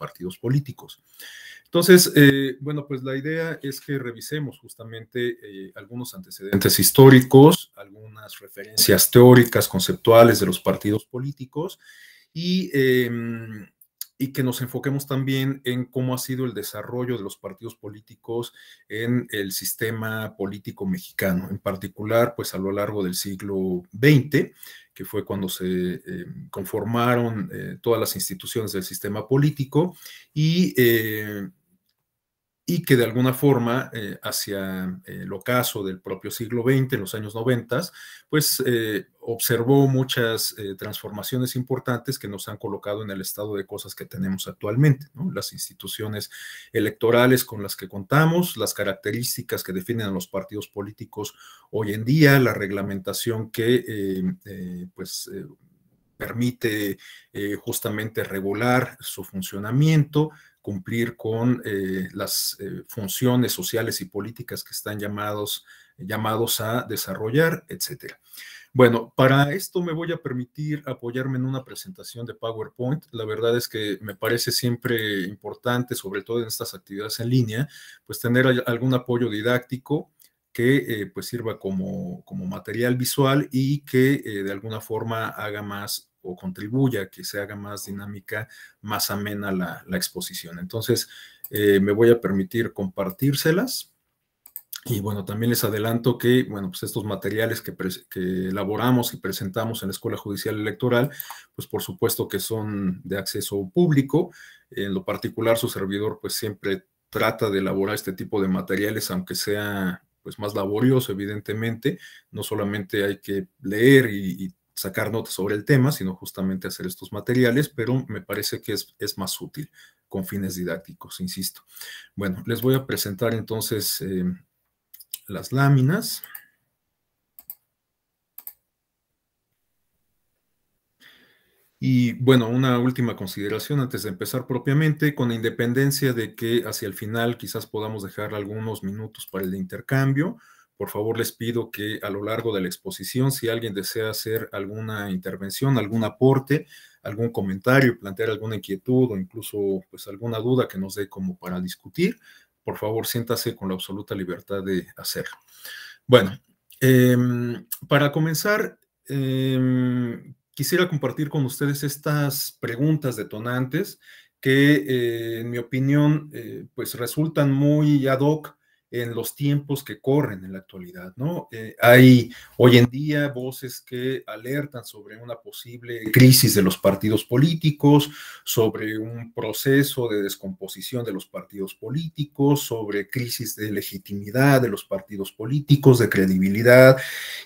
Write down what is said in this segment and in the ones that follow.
partidos políticos. Entonces, eh, bueno, pues la idea es que revisemos justamente eh, algunos antecedentes históricos, algunas referencias teóricas, conceptuales de los partidos políticos y, em, y, que nos enfoquemos también en cómo ha sido el desarrollo de los partidos políticos en el sistema político mexicano, en particular, pues a lo largo del siglo XX que fue cuando se eh, conformaron eh, todas las instituciones del sistema político y eh, y que de alguna forma, eh, hacia el eh, ocaso del propio siglo XX, en los años 90, pues eh, observó muchas transformaciones importantes que nos han colocado en el estado de cosas que tenemos actualmente, las instituciones electorales con las que contamos, las características que definen a los partidos políticos hoy en día, la reglamentación que pues permite justamente regular su funcionamiento, cumplir con eh, las eh, funciones sociales y políticas que están llamados, llamados a desarrollar, etc. Bueno, para esto me voy a permitir apoyarme en una presentación de PowerPoint. La verdad es que me parece siempre importante, sobre todo en estas actividades en línea, pues tener algún apoyo didáctico que eh, pues sirva como, como, material visual y que de alguna forma haga más o contribuya a que se haga más dinámica, más amena la, exposición. Entonces, eh, me voy a permitir compartírselas. Y bueno, también les adelanto que, bueno, pues estos materiales que, elaboramos y presentamos en la Escuela Judicial Electoral, pues por supuesto que son de acceso público. En lo particular, su servidor pues siempre trata de elaborar este tipo de materiales, aunque sea pues más laborioso, evidentemente. No solamente hay que leer y, y sacar notas sobre el tema, sino justamente hacer estos materiales, pero me parece que es, más útil con fines didácticos, insisto. Bueno, les voy a presentar entonces eh, las láminas. Y bueno, una última consideración antes de empezar propiamente, con la independencia de que hacia el final quizás podamos dejar algunos minutos para el intercambio, por favor, les pido que a lo largo de la exposición, si alguien desea hacer alguna intervención, algún aporte, algún comentario, plantear alguna inquietud o incluso pues alguna duda que nos dé como para discutir, por favor, siéntase con la absoluta libertad de hacerlo. Bueno, em, para comenzar, em, quisiera compartir con ustedes estas preguntas detonantes que, eh, en mi opinión, eh, pues resultan muy ad hoc en los tiempos que corren en la actualidad, ¿no? Eh, hay hoy en día voces que alertan sobre una posible crisis de los partidos políticos, sobre un proceso de descomposición de los partidos políticos, sobre crisis de legitimidad de los partidos políticos, de credibilidad,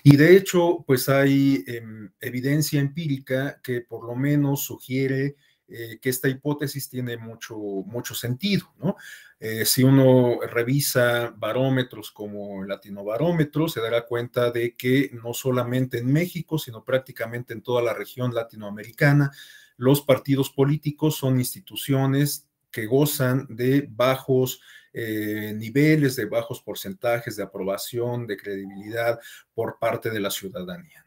y de hecho, pues hay em, evidencia empírica que por lo menos sugiere eh, que esta hipótesis tiene mucho, mucho sentido, ¿no? Eh, si uno revisa barómetros como el latinobarómetro, se dará cuenta de que no solamente en México, sino prácticamente en toda la región latinoamericana, los partidos políticos son instituciones que gozan de bajos eh, niveles de bajos porcentajes de aprobación, de credibilidad por parte de la ciudadanía.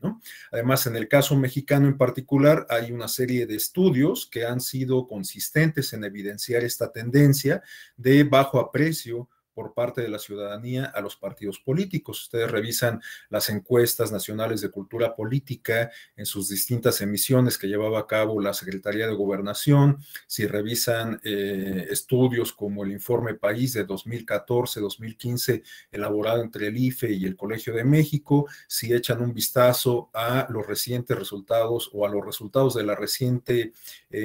Además, en el caso mexicano en particular, hay una serie de estudios que han sido consistentes en evidenciar esta tendencia de bajo aprecio por parte de la ciudadanía a los partidos políticos. Ustedes revisan las encuestas nacionales de cultura política en sus distintas emisiones que llevaba a cabo la Secretaría de Gobernación, si revisan eh, estudios como el informe País de 2014-2015 elaborado entre el IFE y el Colegio de México, si echan un vistazo a los recientes resultados o a los resultados de la reciente eh,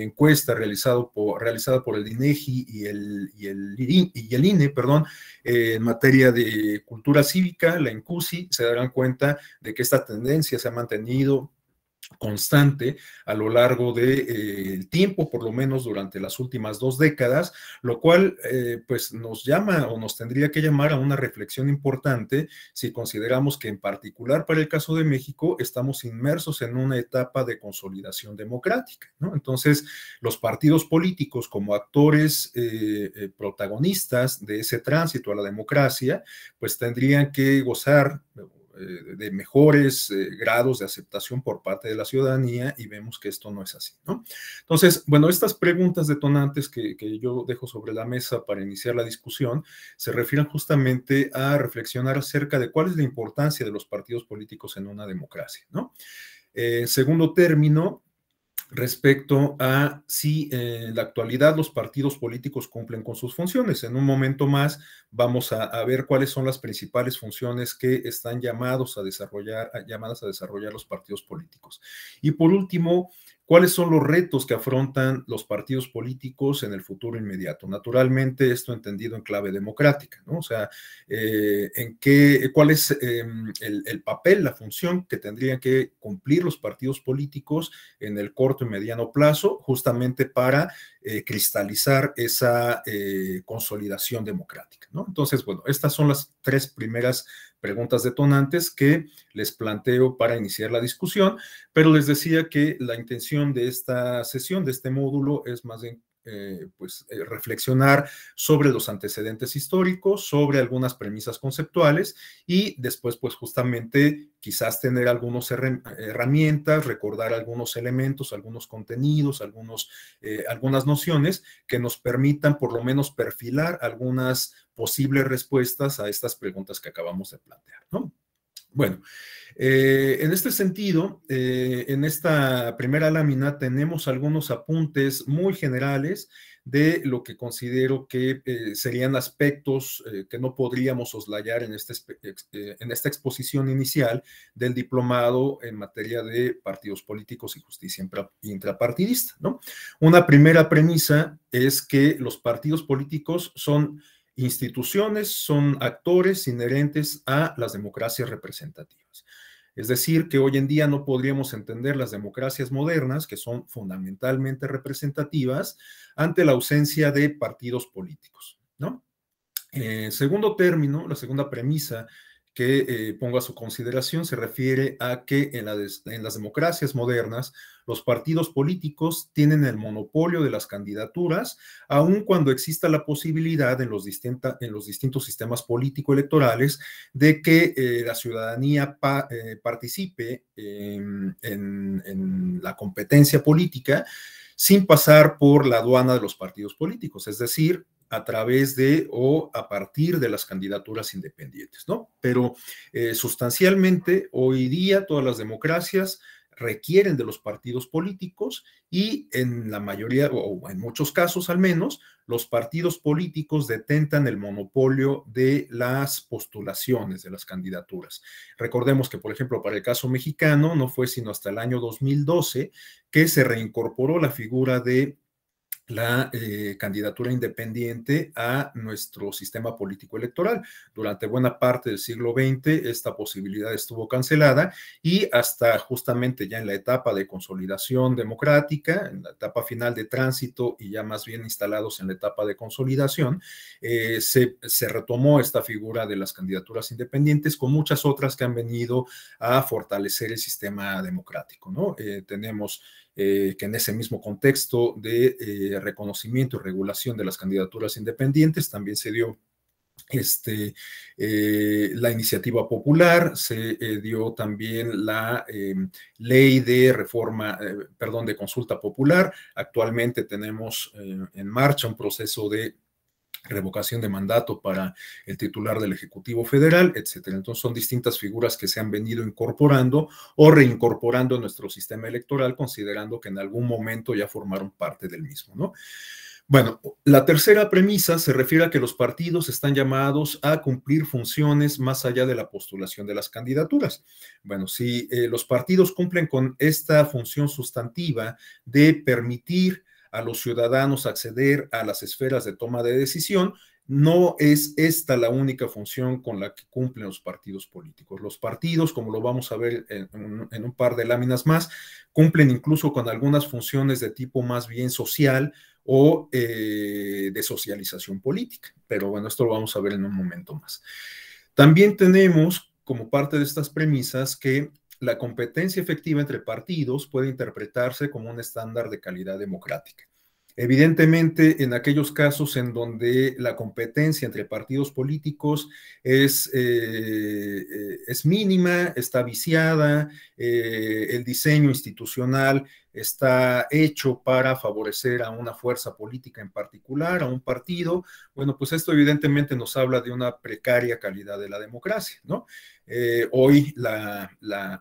encuesta realizado por, realizada por el INEGI e y el, el, y el INE, perdón, eh, en materia de cultura cívica, la INCUSI, se darán cuenta de que esta tendencia se ha mantenido constante a lo largo del de, eh, tiempo, por lo menos durante las últimas dos décadas, lo cual eh, pues nos llama o nos tendría que llamar a una reflexión importante si consideramos que en particular para el caso de México estamos inmersos en una etapa de consolidación democrática. ¿no? Entonces, los partidos políticos como actores eh, protagonistas de ese tránsito a la democracia, pues tendrían que gozar eh, de mejores eh, grados de aceptación por parte de la ciudadanía y vemos que esto no es así, ¿no? Entonces, bueno, estas preguntas detonantes que, yo dejo sobre la mesa para iniciar la discusión se refieren justamente a reflexionar acerca de cuál es la importancia de los partidos políticos en una democracia, ¿no? En eh, segundo término, respecto a si en la actualidad los partidos políticos cumplen con sus funciones. En un momento más vamos a, ver cuáles son las principales funciones que están llamados a desarrollar, llamadas a desarrollar los partidos políticos. Y por último, ¿Cuáles son los retos que afrontan los partidos políticos en el futuro inmediato? Naturalmente, esto entendido en clave democrática, ¿no? O sea, eh, en qué, ¿cuál es em, el, papel, la función que tendrían que cumplir los partidos políticos en el corto y mediano plazo, justamente para eh, cristalizar esa eh, consolidación democrática, ¿no? Entonces, bueno, estas son las tres primeras preguntas detonantes que les planteo para iniciar la discusión, pero les decía que la intención de esta sesión, de este módulo, es más bien eh, pues, eh, reflexionar sobre los antecedentes históricos, sobre algunas premisas conceptuales y después, pues justamente, quizás tener algunas herramientas, recordar algunos elementos, algunos contenidos, algunos, eh, algunas nociones que nos permitan por lo menos perfilar algunas posibles respuestas a estas preguntas que acabamos de plantear, ¿no? Bueno, eh, en este sentido, eh, en esta primera lámina tenemos algunos apuntes muy generales de lo que considero que eh, serían aspectos que no podríamos oslayar este en, esta exposición inicial del diplomado en materia de partidos políticos y justicia intrapartidista. ¿no? Una primera premisa es que los partidos políticos son instituciones son actores inherentes a las democracias representativas. Es decir, que hoy en día no podríamos entender las democracias modernas, que son fundamentalmente representativas, ante la ausencia de partidos políticos. ¿no? Eh, segundo término, la segunda premisa que eh, pongo a su consideración se refiere a que en, las democracias modernas los partidos políticos tienen el monopolio de las candidaturas, aun cuando exista la posibilidad en los, distintos sistemas político-electorales de que eh, la ciudadanía eh, participe en la competencia política sin pasar por la aduana de los partidos políticos, es decir, a través de o a partir de las candidaturas independientes, ¿no? Pero eh, sustancialmente, hoy día todas las democracias requieren de los partidos políticos y en la mayoría, o en muchos casos al menos, los partidos políticos detentan el monopolio de las postulaciones de las candidaturas. Recordemos que, por ejemplo, para el caso mexicano, no fue sino hasta el año 2012 que se reincorporó la figura de la eh, candidatura independiente a nuestro sistema político electoral. Durante buena parte del siglo XX esta posibilidad estuvo cancelada y hasta justamente ya en la etapa de consolidación democrática, en la etapa final de tránsito y ya más bien instalados en la etapa de consolidación, eh, se, retomó esta figura de las candidaturas independientes con muchas otras que han venido a fortalecer el sistema democrático. ¿no? Eh, tenemos eh, que en ese mismo contexto de eh, reconocimiento y regulación de las candidaturas independientes también se dio este, eh, la iniciativa popular, se dio también la ley de reforma, perdón, de consulta popular. Actualmente tenemos en marcha un proceso de revocación de mandato para el titular del Ejecutivo Federal, etcétera. Entonces son distintas figuras que se han venido incorporando o reincorporando en nuestro sistema electoral, considerando que en algún momento ya formaron parte del mismo, ¿no? Bueno, la tercera premisa se refiere a que los partidos están llamados a cumplir funciones más allá de la postulación de las candidaturas. Bueno, si eh, los partidos cumplen con esta función sustantiva de permitir a los ciudadanos acceder a las esferas de toma de decisión, no es esta la única función con la que cumplen los partidos políticos. Los partidos, como lo vamos a ver en, un par de láminas más, cumplen incluso con algunas funciones de tipo más bien social o eh, de socialización política. Pero bueno, esto lo vamos a ver en un momento más. También tenemos como parte de estas premisas que la competencia efectiva entre partidos puede interpretarse como un estándar de calidad democrática. Evidentemente, en aquellos casos en donde la competencia entre partidos políticos es, eh, eh, es mínima, está viciada, eh, el diseño institucional está hecho para favorecer a una fuerza política en particular, a un partido, bueno, pues esto evidentemente nos habla de una precaria calidad de la democracia, ¿no? Eh, hoy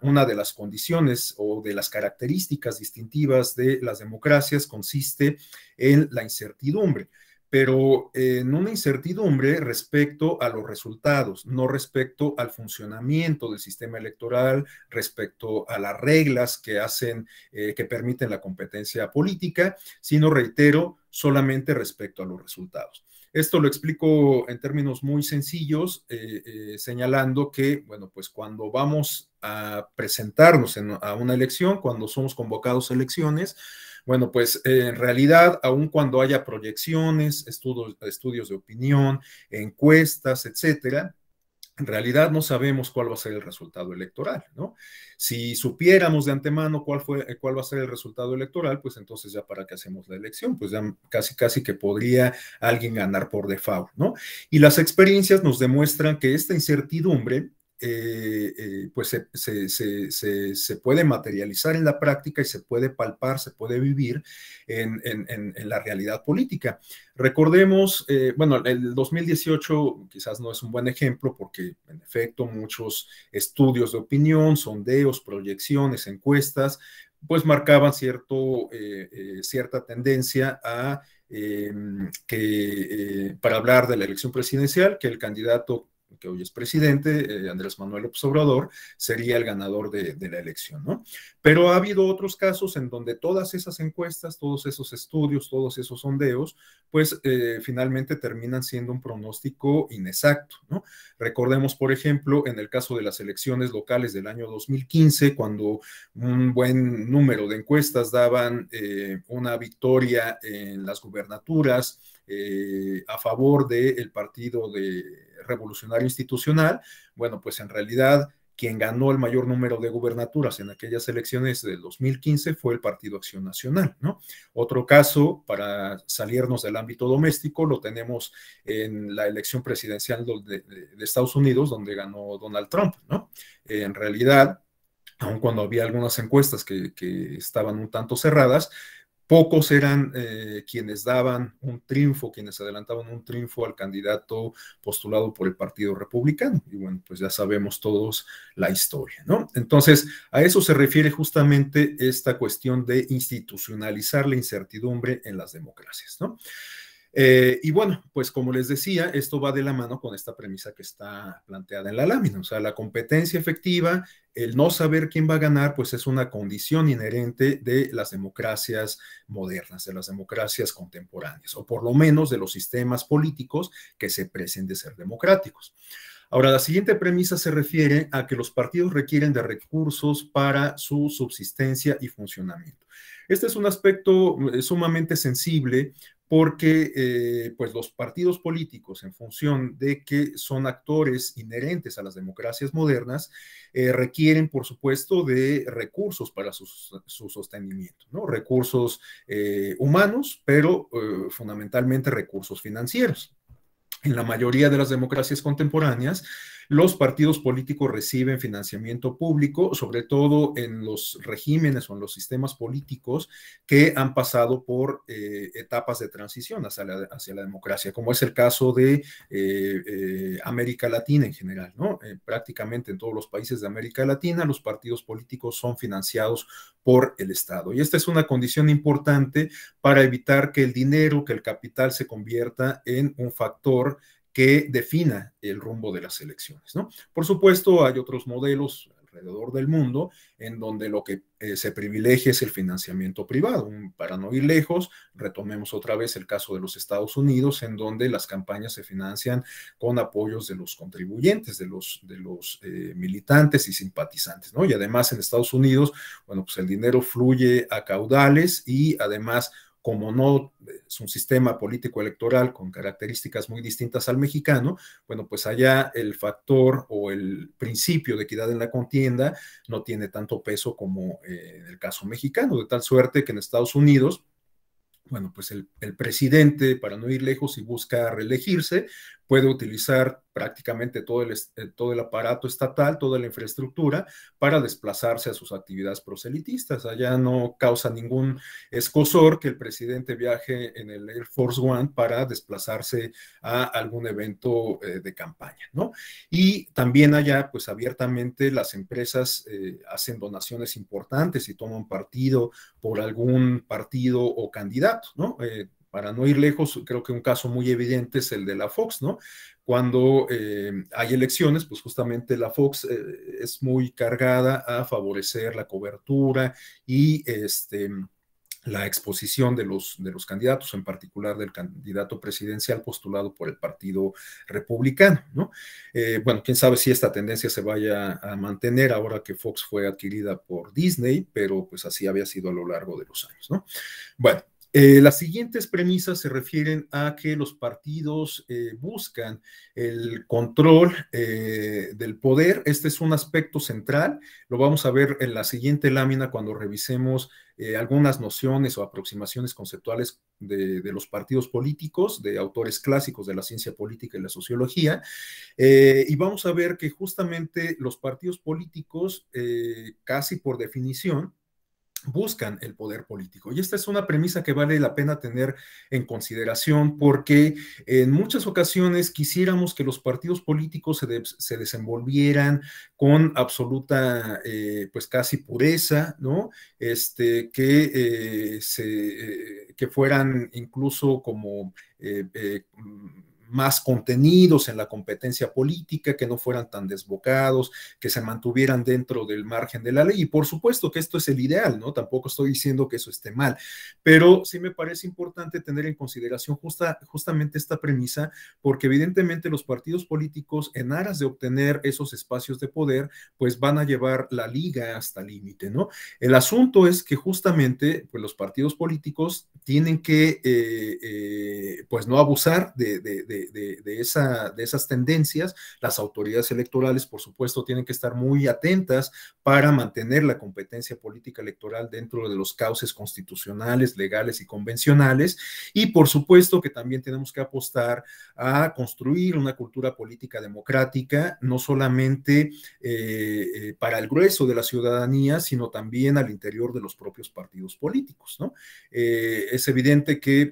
una de las condiciones o de las características distintivas de las democracias consiste en la incertidumbre pero en una incertidumbre respecto a los resultados, no respecto al funcionamiento del sistema electoral, respecto a las reglas que hacen, eh, que permiten la competencia política, sino, reitero, solamente respecto a los resultados. Esto lo explico en términos muy sencillos, eh, eh, señalando que, bueno, pues cuando vamos a presentarnos a una elección, cuando somos convocados a elecciones, bueno, pues eh, en realidad, aun cuando haya proyecciones, estudios, estudios de opinión, encuestas, etcétera, en realidad no sabemos cuál va a ser el resultado electoral, ¿no? Si supiéramos de antemano cuál, fue, eh, cuál va a ser el resultado electoral, pues entonces ya para qué hacemos la elección, pues ya casi casi que podría alguien ganar por default, ¿no? Y las experiencias nos demuestran que esta incertidumbre eh, eh, pues se, puede materializar en la práctica y se puede palpar, se puede vivir en, la realidad política. Recordemos, eh, bueno, el 2018 quizás no es un buen ejemplo porque en efecto muchos estudios de opinión, sondeos, proyecciones, encuestas, pues marcaban cierto, cierta tendencia a em, que para hablar de la elección presidencial, que el candidato que hoy es presidente, eh, Andrés Manuel López Obrador, sería el ganador de, la elección, ¿no? Pero ha habido otros casos en donde todas esas encuestas, todos esos estudios, todos esos sondeos, pues eh, finalmente terminan siendo un pronóstico inexacto, ¿no? Recordemos, por ejemplo, en el caso de las elecciones locales del año 2015, cuando un buen número de encuestas daban eh, una victoria en las gubernaturas, eh, a favor del partido de revolucionario institucional, bueno, pues en realidad quien ganó el mayor número de gubernaturas en aquellas elecciones del 2015 fue el Partido Acción Nacional, ¿no? Otro caso, para salirnos del ámbito doméstico, lo tenemos en la elección presidencial de, Estados Unidos, donde ganó Donald Trump, ¿no? en realidad, aun cuando había algunas encuestas que estaban un tanto cerradas, Pocos eran eh, quienes daban un triunfo, quienes adelantaban un triunfo al candidato postulado por el Partido Republicano. Y bueno, pues ya sabemos todos la historia, ¿no? Entonces, a eso se refiere justamente esta cuestión de institucionalizar la incertidumbre en las democracias, ¿no? Eh, y bueno, pues como les decía, esto va de la mano con esta premisa que está planteada en la lámina, o sea, la competencia efectiva, el no saber quién va a ganar, pues es una condición inherente de las democracias modernas, de las democracias contemporáneas, o por lo menos de los sistemas políticos que se presen de ser democráticos. Ahora, la siguiente premisa se refiere a que los partidos requieren de recursos para su subsistencia y funcionamiento. Este es un aspecto eh, sumamente sensible porque eh, pues los partidos políticos, en función de que son actores inherentes a las democracias modernas, eh, requieren, por supuesto, de recursos para su, sostenimiento, ¿no? recursos eh, humanos, pero fundamentalmente recursos financieros. En la mayoría de las democracias contemporáneas, los partidos políticos reciben financiamiento público, sobre todo en los regímenes o en los sistemas políticos que han pasado por eh, etapas de transición hacia la, democracia, como es el caso de eh, eh, América Latina en general, ¿no? prácticamente en todos los países de América Latina los partidos políticos son financiados por el Estado. Y esta es una condición importante para evitar que el dinero, que el capital se convierta en un factor que defina el rumbo de las elecciones. ¿no? Por supuesto, hay otros modelos alrededor del mundo en donde lo que eh, se privilegia es el financiamiento privado. Para no ir lejos, retomemos otra vez el caso de los Estados Unidos, en donde las campañas se financian con apoyos de los contribuyentes, de los, de los eh, militantes y simpatizantes, ¿no? Y además en Estados Unidos, bueno, pues el dinero fluye a caudales y además como no es un sistema político electoral con características muy distintas al mexicano, bueno, pues allá el factor o el principio de equidad en la contienda no tiene tanto peso como eh, en el caso mexicano, de tal suerte que en Estados Unidos, bueno, pues el, presidente, para no ir lejos, y busca reelegirse, puede utilizar prácticamente todo el, eh, todo el aparato estatal, toda la infraestructura para desplazarse a sus actividades proselitistas. Allá no causa ningún escosor que el presidente viaje en el Air Force One para desplazarse a algún evento eh, de campaña, ¿no? Y también allá, pues abiertamente las empresas eh, hacen donaciones importantes y toman partido por algún partido o candidato, ¿no? para no ir lejos, creo que un caso muy evidente es el de la Fox, ¿no? Cuando eh, hay elecciones, pues justamente la Fox eh, es muy cargada a favorecer la cobertura y este, la exposición de los, de los candidatos, en particular del candidato presidencial postulado por el Partido Republicano. ¿no? Eh, bueno, quién sabe si esta tendencia se vaya a mantener ahora que Fox fue adquirida por Disney, pero pues así había sido a lo largo de los años. ¿no? Bueno, eh, las siguientes premisas se refieren a que los partidos eh, buscan el control eh, del poder. Este es un aspecto central. Lo vamos a ver en la siguiente lámina cuando revisemos algunas nociones o aproximaciones conceptuales de, de, los partidos políticos, de autores clásicos de la ciencia política y la sociología. y vamos a ver que justamente los partidos políticos, casi por definición, buscan el poder político. Y esta es una premisa que vale la pena tener en consideración porque en muchas ocasiones quisiéramos que los partidos políticos se, desenvolvieran con absoluta, eh, pues casi pureza, ¿no? Este, que, eh, se, eh, que fueran incluso como más contenidos en la competencia política, que no fueran tan desbocados, que se mantuvieran dentro del margen de la ley. Y por supuesto que esto es el ideal, ¿no? Tampoco estoy diciendo que eso esté mal, pero sí me parece importante tener en consideración justa, justamente esta premisa, porque evidentemente los partidos políticos, en aras de obtener esos espacios de poder, pues van a llevar la liga hasta el límite, ¿no? El asunto es que justamente pues, los partidos políticos tienen que, eh, eh, pues, no abusar de de, esa, de esas tendencias. Las autoridades electorales, por supuesto, tienen que estar muy atentas para mantener la competencia política electoral dentro de los cauces constitucionales, legales y convencionales. Y, por supuesto, que también tenemos que apostar a construir una cultura política democrática, no solamente eh, eh, para el grueso de la ciudadanía, sino también al interior de los propios partidos políticos. ¿no? Eh, es evidente que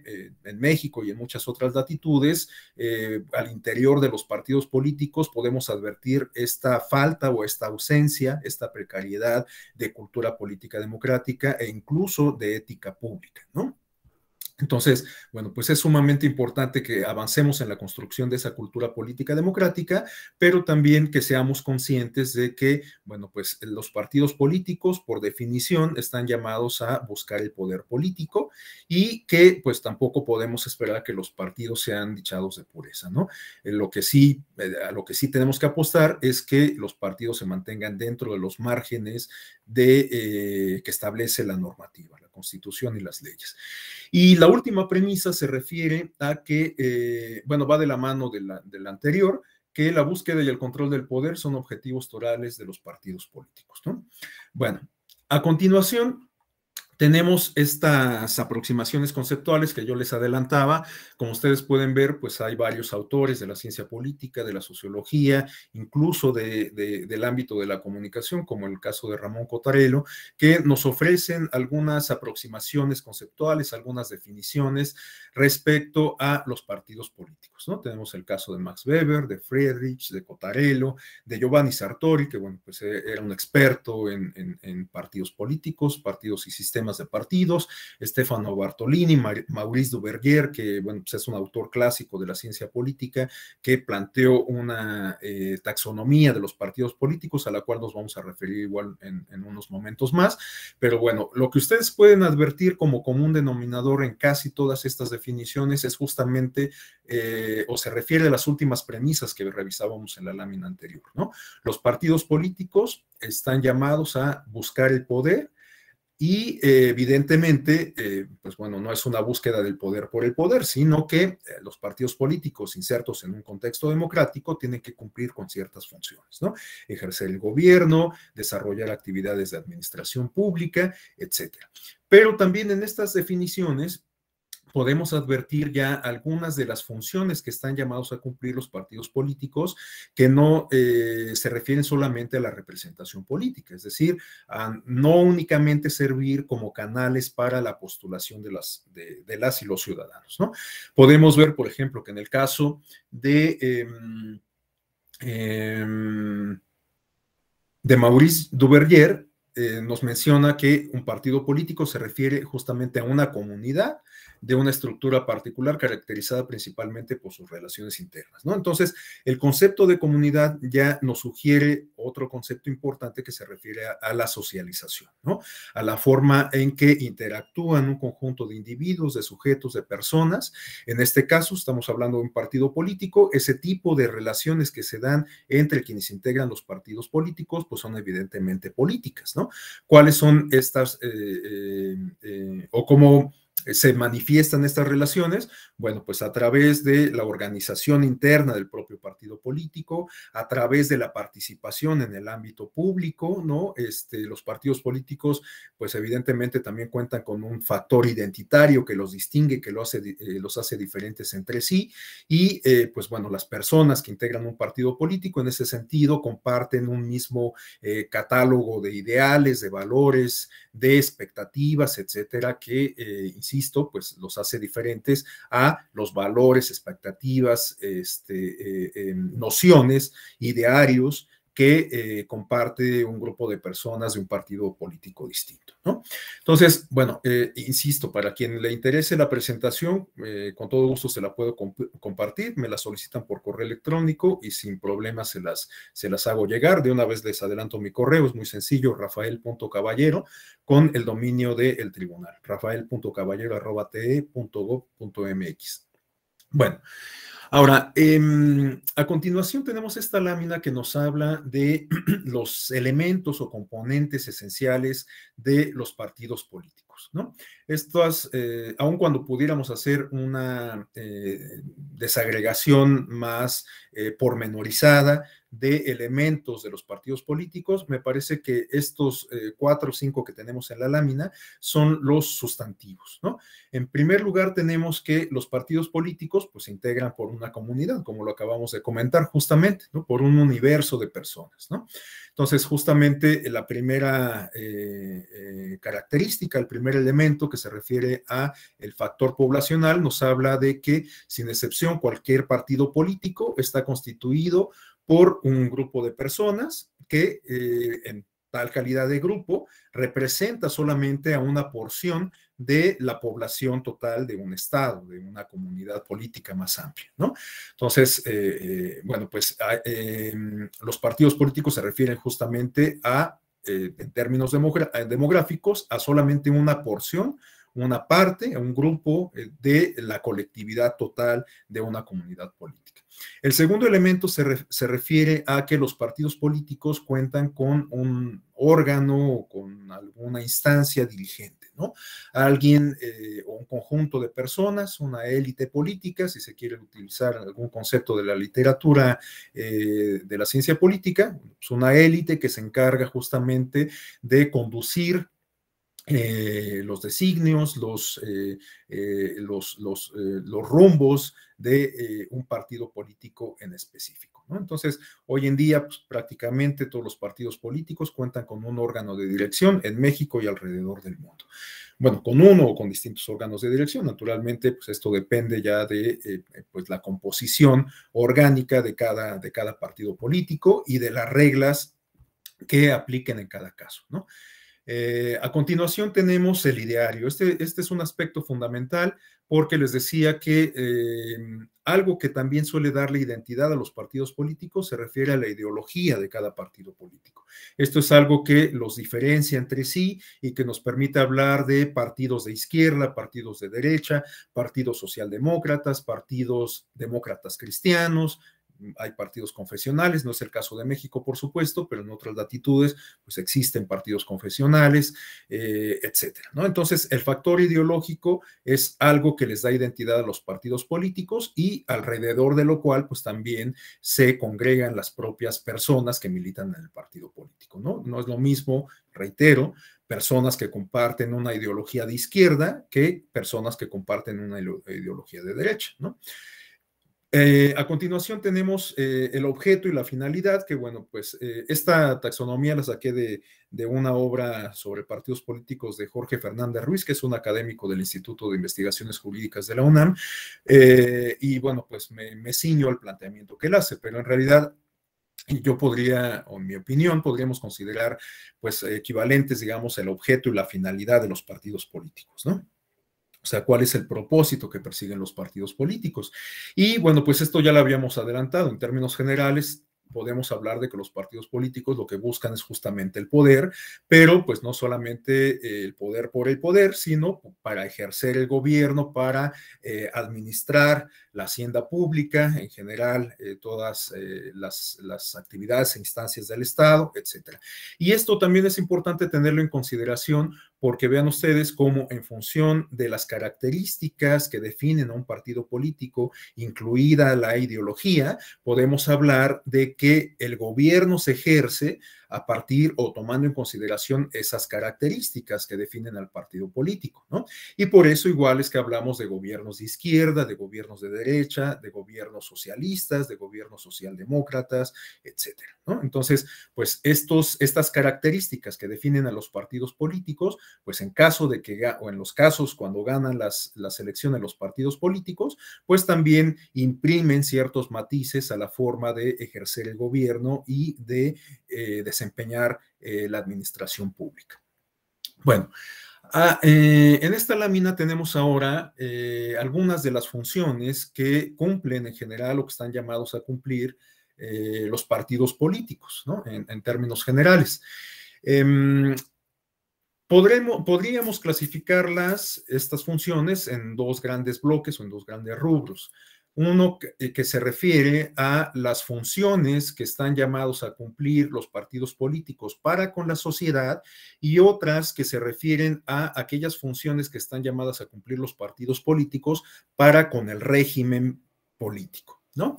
en México y en muchas otras latitudes eh, al interior de los partidos políticos podemos advertir esta falta o esta ausencia, esta precariedad de cultura política democrática e incluso de ética pública, ¿no? Entonces, bueno, pues es sumamente importante que avancemos en la construcción de esa cultura política democrática, pero también que seamos conscientes de que, bueno, pues los partidos políticos, por definición, están llamados a buscar el poder político y que, pues tampoco podemos esperar que los partidos sean dichados de pureza, ¿no? Eh, lo que sí, eh, a lo que sí tenemos que apostar es que los partidos se mantengan dentro de los márgenes de, eh, que establece la normativa, la constitución y las leyes. Y la última premisa se refiere a que, eh, bueno, va de la mano de la, anterior, que la búsqueda y el control del poder son objetivos torales de los partidos políticos. Bueno, a continuación tenemos estas aproximaciones conceptuales que yo les adelantaba. Como ustedes pueden ver, pues hay varios autores de la ciencia política, de la sociología, incluso de, del ámbito de la comunicación, como el caso de Ramón Cotarello, que nos ofrecen algunas aproximaciones conceptuales, algunas definiciones respecto a los partidos políticos. ¿no? Tenemos el caso de Max Weber, de Friedrich, de Cotarello, de Giovanni Sartori, que bueno, pues e, era un experto en partidos políticos, partidos y sistemas de partidos, Stefano Bartolini, Maurice Duverguer, que bueno, pues, es un autor clásico de la ciencia política, que planteó una eh, taxonomía de los partidos políticos, a la cual nos vamos a referir igual en, unos momentos más. Pero bueno, lo que ustedes pueden advertir como común denominador en casi todas estas definiciones es justamente eh, o se refiere a las últimas premisas que revisábamos en la lámina anterior, ¿no? Los partidos políticos están llamados a buscar el poder y eh, evidentemente, eh, pues bueno, no es una búsqueda del poder por el poder, sino que eh, los partidos políticos insertos en un contexto democrático tienen que cumplir con ciertas funciones, ¿no? Ejercer el gobierno, desarrollar actividades de administración pública, etcétera. Pero también en estas definiciones podemos advertir ya algunas de las funciones que están llamados a cumplir los partidos políticos que no eh, se refieren solamente a la representación política, es decir, a no únicamente servir como canales para la postulación de las, de, las y los ciudadanos. Podemos ver, por ejemplo, que en el caso de... Em, em, de Maurice Duverger, eh, nos menciona que un partido político se refiere justamente a una comunidad de una estructura particular caracterizada principalmente por sus relaciones internas, ¿no? Entonces, el concepto de comunidad ya nos sugiere otro concepto importante que se refiere a, la socialización, ¿no? A la forma en que interactúan un conjunto de individuos, de sujetos, de personas. En este caso, estamos hablando de un partido político, ese tipo de relaciones que se dan entre quienes integran los partidos políticos, pues son evidentemente políticas, ¿no? ¿Cuáles son estas eh, eh, eh, o cómo se manifiestan estas relaciones? Bueno, pues a través de la organización interna del propio partido político, a través de la participación en el ámbito público, ¿no? Este, los partidos políticos, pues evidentemente también cuentan con un factor identitario que los distingue, que hace, eh, los hace diferentes entre sí, y eh, pues bueno, las personas que integran un partido político en ese sentido comparten un mismo eh, catálogo de ideales, de valores, de expectativas, etcétera, que insisto, pues los hace diferentes a los valores, expectativas, este, eh, eh, nociones, idearios que eh, comparte un grupo de personas de un partido político distinto. ¿no? Entonces, bueno, eh, insisto, para quien le interese la presentación, eh, con todo gusto se la puedo compartir, me la solicitan por correo electrónico y sin problema se las, se las hago llegar. De una vez les adelanto mi correo, es muy sencillo, rafael.caballero, con el dominio del tribunal, rafael.caballero.te.gov.mx. E bueno. Ahora, em, a continuación tenemos esta lámina que nos habla de los elementos o componentes esenciales de los partidos políticos, ¿no? estas, eh, aun cuando pudiéramos hacer una eh, desagregación más eh, pormenorizada de elementos de los partidos políticos, me parece que estos cuatro o cinco que tenemos en la lámina son los sustantivos. ¿no? En primer lugar, tenemos que los partidos políticos pues, se integran por una comunidad, como lo acabamos de comentar justamente, ¿no? por un universo de personas. ¿no? Entonces, justamente la primera característica, el primer elemento que se refiere a el factor poblacional, nos habla de que, sin excepción, cualquier partido político está constituido por un grupo de personas que eh, en tal calidad de grupo representa solamente a una porción de la población total de un estado, de una comunidad política más amplia, ¿no? Entonces, eh, eh, bueno, pues ah, em, los partidos políticos se refieren justamente a eh, en términos eh, demográficos a solamente una porción, una parte, un grupo eh, de la colectividad total de una comunidad política. El segundo elemento se, se refiere a que los partidos políticos cuentan con un órgano o con alguna instancia dirigente. Alguien eh, o un conjunto de personas, una élite política, si se quiere utilizar algún concepto de la literatura eh, de la ciencia política, es pues una élite que se encarga justamente de conducir eh, los designios, los, los, los rumbos de un partido político en específico. Entonces, hoy en día pues, prácticamente todos los partidos políticos cuentan con un órgano de dirección en México y alrededor del mundo. Bueno, con uno o con distintos órganos de dirección, naturalmente, pues esto depende ya de eh, pues, la composición orgánica de cada, de cada partido político y de las reglas que apliquen en cada caso, ¿no? Eh, a continuación tenemos el ideario. Este, este, es un aspecto fundamental porque les decía que eh, algo que también suele darle identidad a los partidos políticos se refiere a la ideología de cada partido político. Esto es algo que los diferencia entre sí y que nos permite hablar de partidos de izquierda, partidos de derecha, partidos socialdemócratas, partidos demócratas cristianos, hay partidos confesionales, no es el caso de México, por supuesto, pero en otras latitudes, pues existen partidos confesionales, eh, etcétera. ¿no? Entonces, el factor ideológico es algo que les da identidad a los partidos políticos y alrededor de lo cual, pues también se congregan las propias personas que militan en el partido político, ¿no? No es lo mismo, reitero, personas que comparten una ideología de izquierda que personas que comparten una ideología de derecha, ¿no? Eh, a continuación tenemos eh, el objeto y la finalidad, que bueno, pues eh, esta taxonomía la saqué de, de, una obra sobre partidos políticos de Jorge Fernández Ruiz, que es un académico del Instituto de Investigaciones Jurídicas de la UNAM, y bueno, pues me, ciño al planteamiento que él hace, pero en realidad yo podría, o en mi opinión, podríamos considerar pues equivalentes, digamos, el objeto y la finalidad de los partidos políticos, ¿no? O sea, cuál es el propósito que persiguen los partidos políticos. Y bueno, pues esto ya lo habíamos adelantado. En términos generales, podemos hablar de que los partidos políticos lo que buscan es justamente el poder, pero pues no solamente eh, el poder por el poder, sino para ejercer el gobierno, para eh, administrar la hacienda pública, en general eh, todas las, las, actividades e instancias del Estado, etcétera. Y esto también es importante tenerlo en consideración porque vean ustedes cómo en función de las características que definen a un partido político, incluida la ideología, podemos hablar de que el gobierno se ejerce a partir o tomando en consideración esas características que definen al partido político, ¿no? Y por eso igual es que hablamos de gobiernos de izquierda, de gobiernos de derecha, de gobiernos socialistas, de gobiernos socialdemócratas, etcétera, ¿no? Entonces, pues estos, estas características que definen a los partidos políticos, pues en caso de que, o en los casos cuando ganan las, las elecciones los partidos políticos, pues también imprimen ciertos matices a la forma de ejercer el gobierno y de, eh, de desempeñar eh, la administración pública. Bueno, ah, eh, en esta lámina tenemos ahora eh, algunas de las funciones que cumplen en general o que están llamados a cumplir los partidos políticos, ¿no? en, términos generales. Em, podremos, podríamos clasificarlas, estas funciones, en dos grandes bloques o en dos grandes rubros. Uno eh, que, se refiere a las funciones que están llamados a cumplir los partidos políticos para con la sociedad y otras que se refieren a aquellas funciones que están llamadas a cumplir los partidos políticos para con el régimen político, ¿no?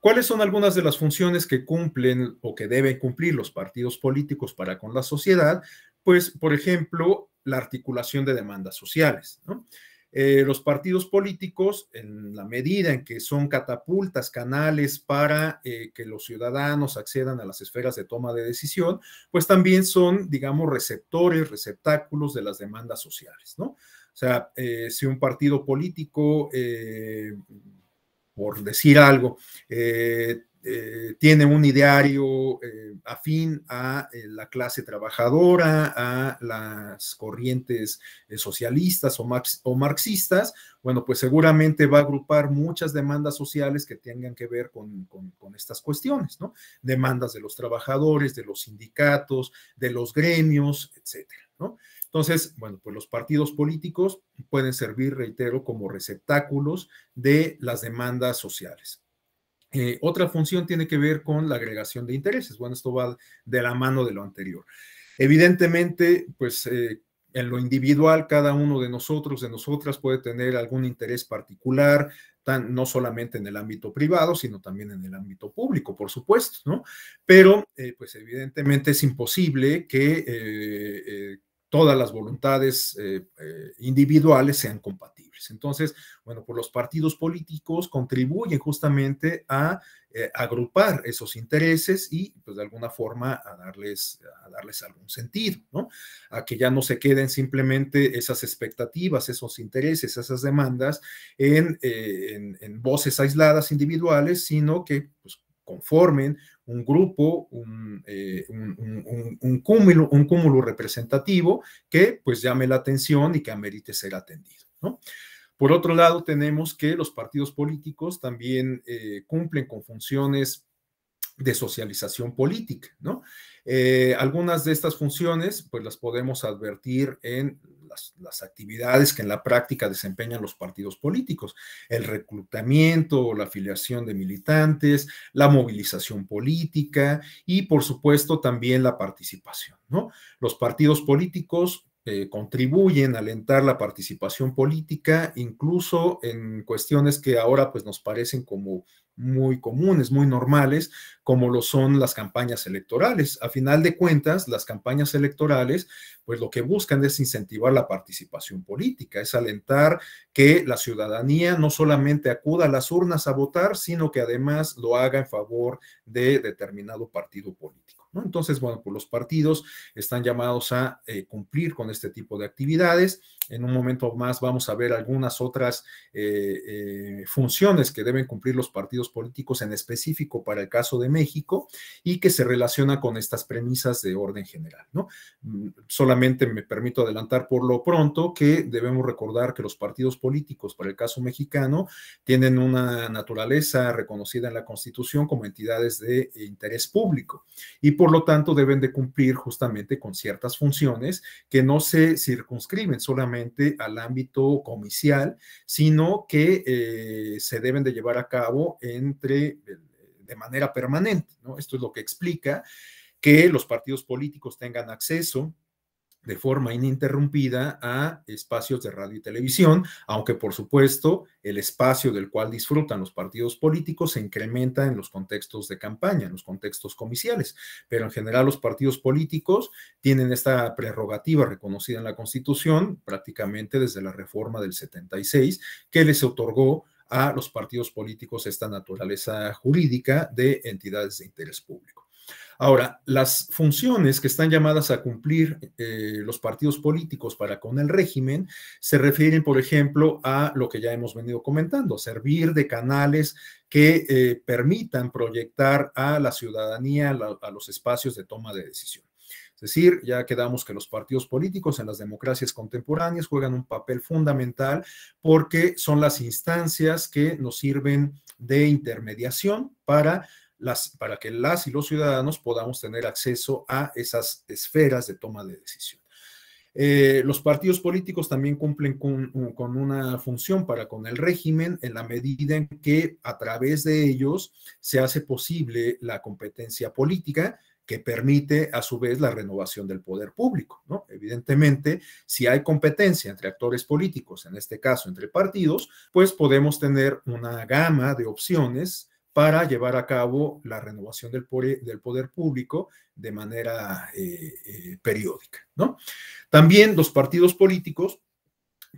¿Cuáles son algunas de las funciones que cumplen o que deben cumplir los partidos políticos para con la sociedad? Pues, por ejemplo, la articulación de demandas sociales, ¿no? Eh, los partidos políticos, en la medida en que son catapultas, canales para eh, que los ciudadanos accedan a las esferas de toma de decisión, pues también son, digamos, receptores, receptáculos de las demandas sociales, ¿no? O sea, eh, si un partido político, por decir algo, eh, tiene un ideario eh, afín a eh, la clase trabajadora, a las corrientes socialistas o, marxistas, bueno, pues seguramente va a agrupar muchas demandas sociales que tengan que ver con, con, estas cuestiones, ¿no? Demandas de los trabajadores, de los sindicatos, de los gremios, etcétera, ¿no? Entonces, bueno, pues los partidos políticos pueden servir, reitero, como receptáculos de las demandas sociales. Eh, otra función tiene que ver con la agregación de intereses. Bueno, esto va de la mano de lo anterior. Evidentemente, pues eh, en lo individual, cada uno de nosotros, de nosotras, puede tener algún interés particular, no solamente en el ámbito privado, sino también en el ámbito público, por supuesto, ¿no? Pero, eh, pues evidentemente es imposible que todas las voluntades eh, eh, individuales sean compatibles. Entonces, bueno, pues los partidos políticos contribuyen justamente a eh, agrupar esos intereses y, pues, de alguna forma a darles, a darles algún sentido, ¿no? A que ya no se queden simplemente esas expectativas, esos intereses, esas demandas en, en voces aisladas individuales, sino que, pues, conformen un grupo, eh, un, cúmulo, un, cúmulo, representativo que pues llame la atención y que amerite ser atendido. Por otro lado, tenemos que los partidos políticos también eh, cumplen con funciones de socialización política, ¿no? Eh, algunas de estas funciones, pues las podemos advertir en las, actividades que en la práctica desempeñan los partidos políticos, el reclutamiento, la afiliación de militantes, la movilización política y, por supuesto, también la participación. ¿no? Los partidos políticos eh, contribuyen a alentar la participación política, incluso en cuestiones que ahora pues, nos parecen como muy comunes, muy normales, como lo son las campañas electorales. A final de cuentas, las campañas electorales, pues lo que buscan es incentivar la participación política, es alentar que la ciudadanía no solamente acuda a las urnas a votar, sino que además lo haga en favor de determinado partido político. Entonces, bueno, pues los partidos están llamados a eh, cumplir con este tipo de actividades. En un momento más vamos a ver algunas otras eh, eh, funciones que deben cumplir los partidos políticos, en específico para el caso de México, y que se relaciona con estas premisas de orden general, ¿no? Mm, solamente me permito adelantar por lo pronto que debemos recordar que los partidos políticos, para el caso mexicano, tienen una naturaleza reconocida en la Constitución como entidades de interés público. Y por lo tanto deben de cumplir justamente con ciertas funciones que no se circunscriben solamente al ámbito comicial, sino que eh, se deben de llevar a cabo entre, eh, de manera permanente. Esto es lo que explica que los partidos políticos tengan acceso de forma ininterrumpida a espacios de radio y televisión, aunque por supuesto el espacio del cual disfrutan los partidos políticos se incrementa en los contextos de campaña, en los contextos comerciales, pero en general los partidos políticos tienen esta prerrogativa reconocida en la Constitución prácticamente desde la reforma del 76 que les otorgó a los partidos políticos esta naturaleza jurídica de entidades de interés público. Ahora, las funciones que están llamadas a cumplir eh, los partidos políticos para con el régimen se refieren, por ejemplo, a lo que ya hemos venido comentando, servir de canales que eh, permitan proyectar a la ciudadanía a los espacios de toma de decisión. Es decir, ya quedamos que los partidos políticos en las democracias contemporáneas juegan un papel fundamental porque son las instancias que nos sirven de intermediación para para que las y los ciudadanos podamos tener acceso a esas esferas de toma de decisión. Eh, los partidos políticos también cumplen con, una función para con el régimen en la medida en que a través de ellos se hace posible la competencia política que permite a su vez la renovación del poder público. ¿no? Evidentemente, si hay competencia entre actores políticos, en este caso entre partidos, pues podemos tener una gama de opciones para llevar a cabo la renovación del poder, público de manera eh, eh, periódica. ¿no? También los partidos políticos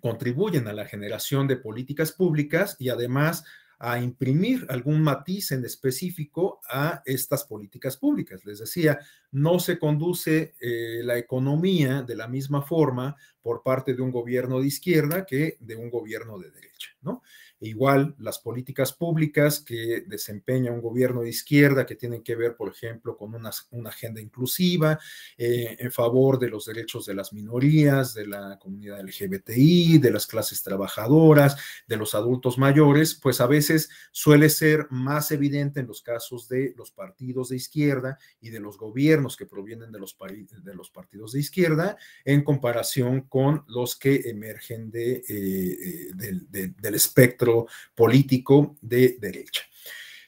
contribuyen a la generación de políticas públicas y además a imprimir algún matiz en específico a estas políticas públicas. Les decía, no se conduce eh, la economía de la misma forma por parte de un gobierno de izquierda que de un gobierno de derecha, ¿no? E igual las políticas públicas que desempeña un gobierno de izquierda que tienen que ver, por ejemplo, con una, agenda inclusiva eh, en favor de los derechos de las minorías, de la comunidad LGBTI, de las clases trabajadoras, de los adultos mayores, pues a veces suele ser más evidente en los casos de los partidos de izquierda y de los gobiernos que provienen de los, de los partidos de izquierda en comparación con los que emergen eh, eh, del espectro político de derecha.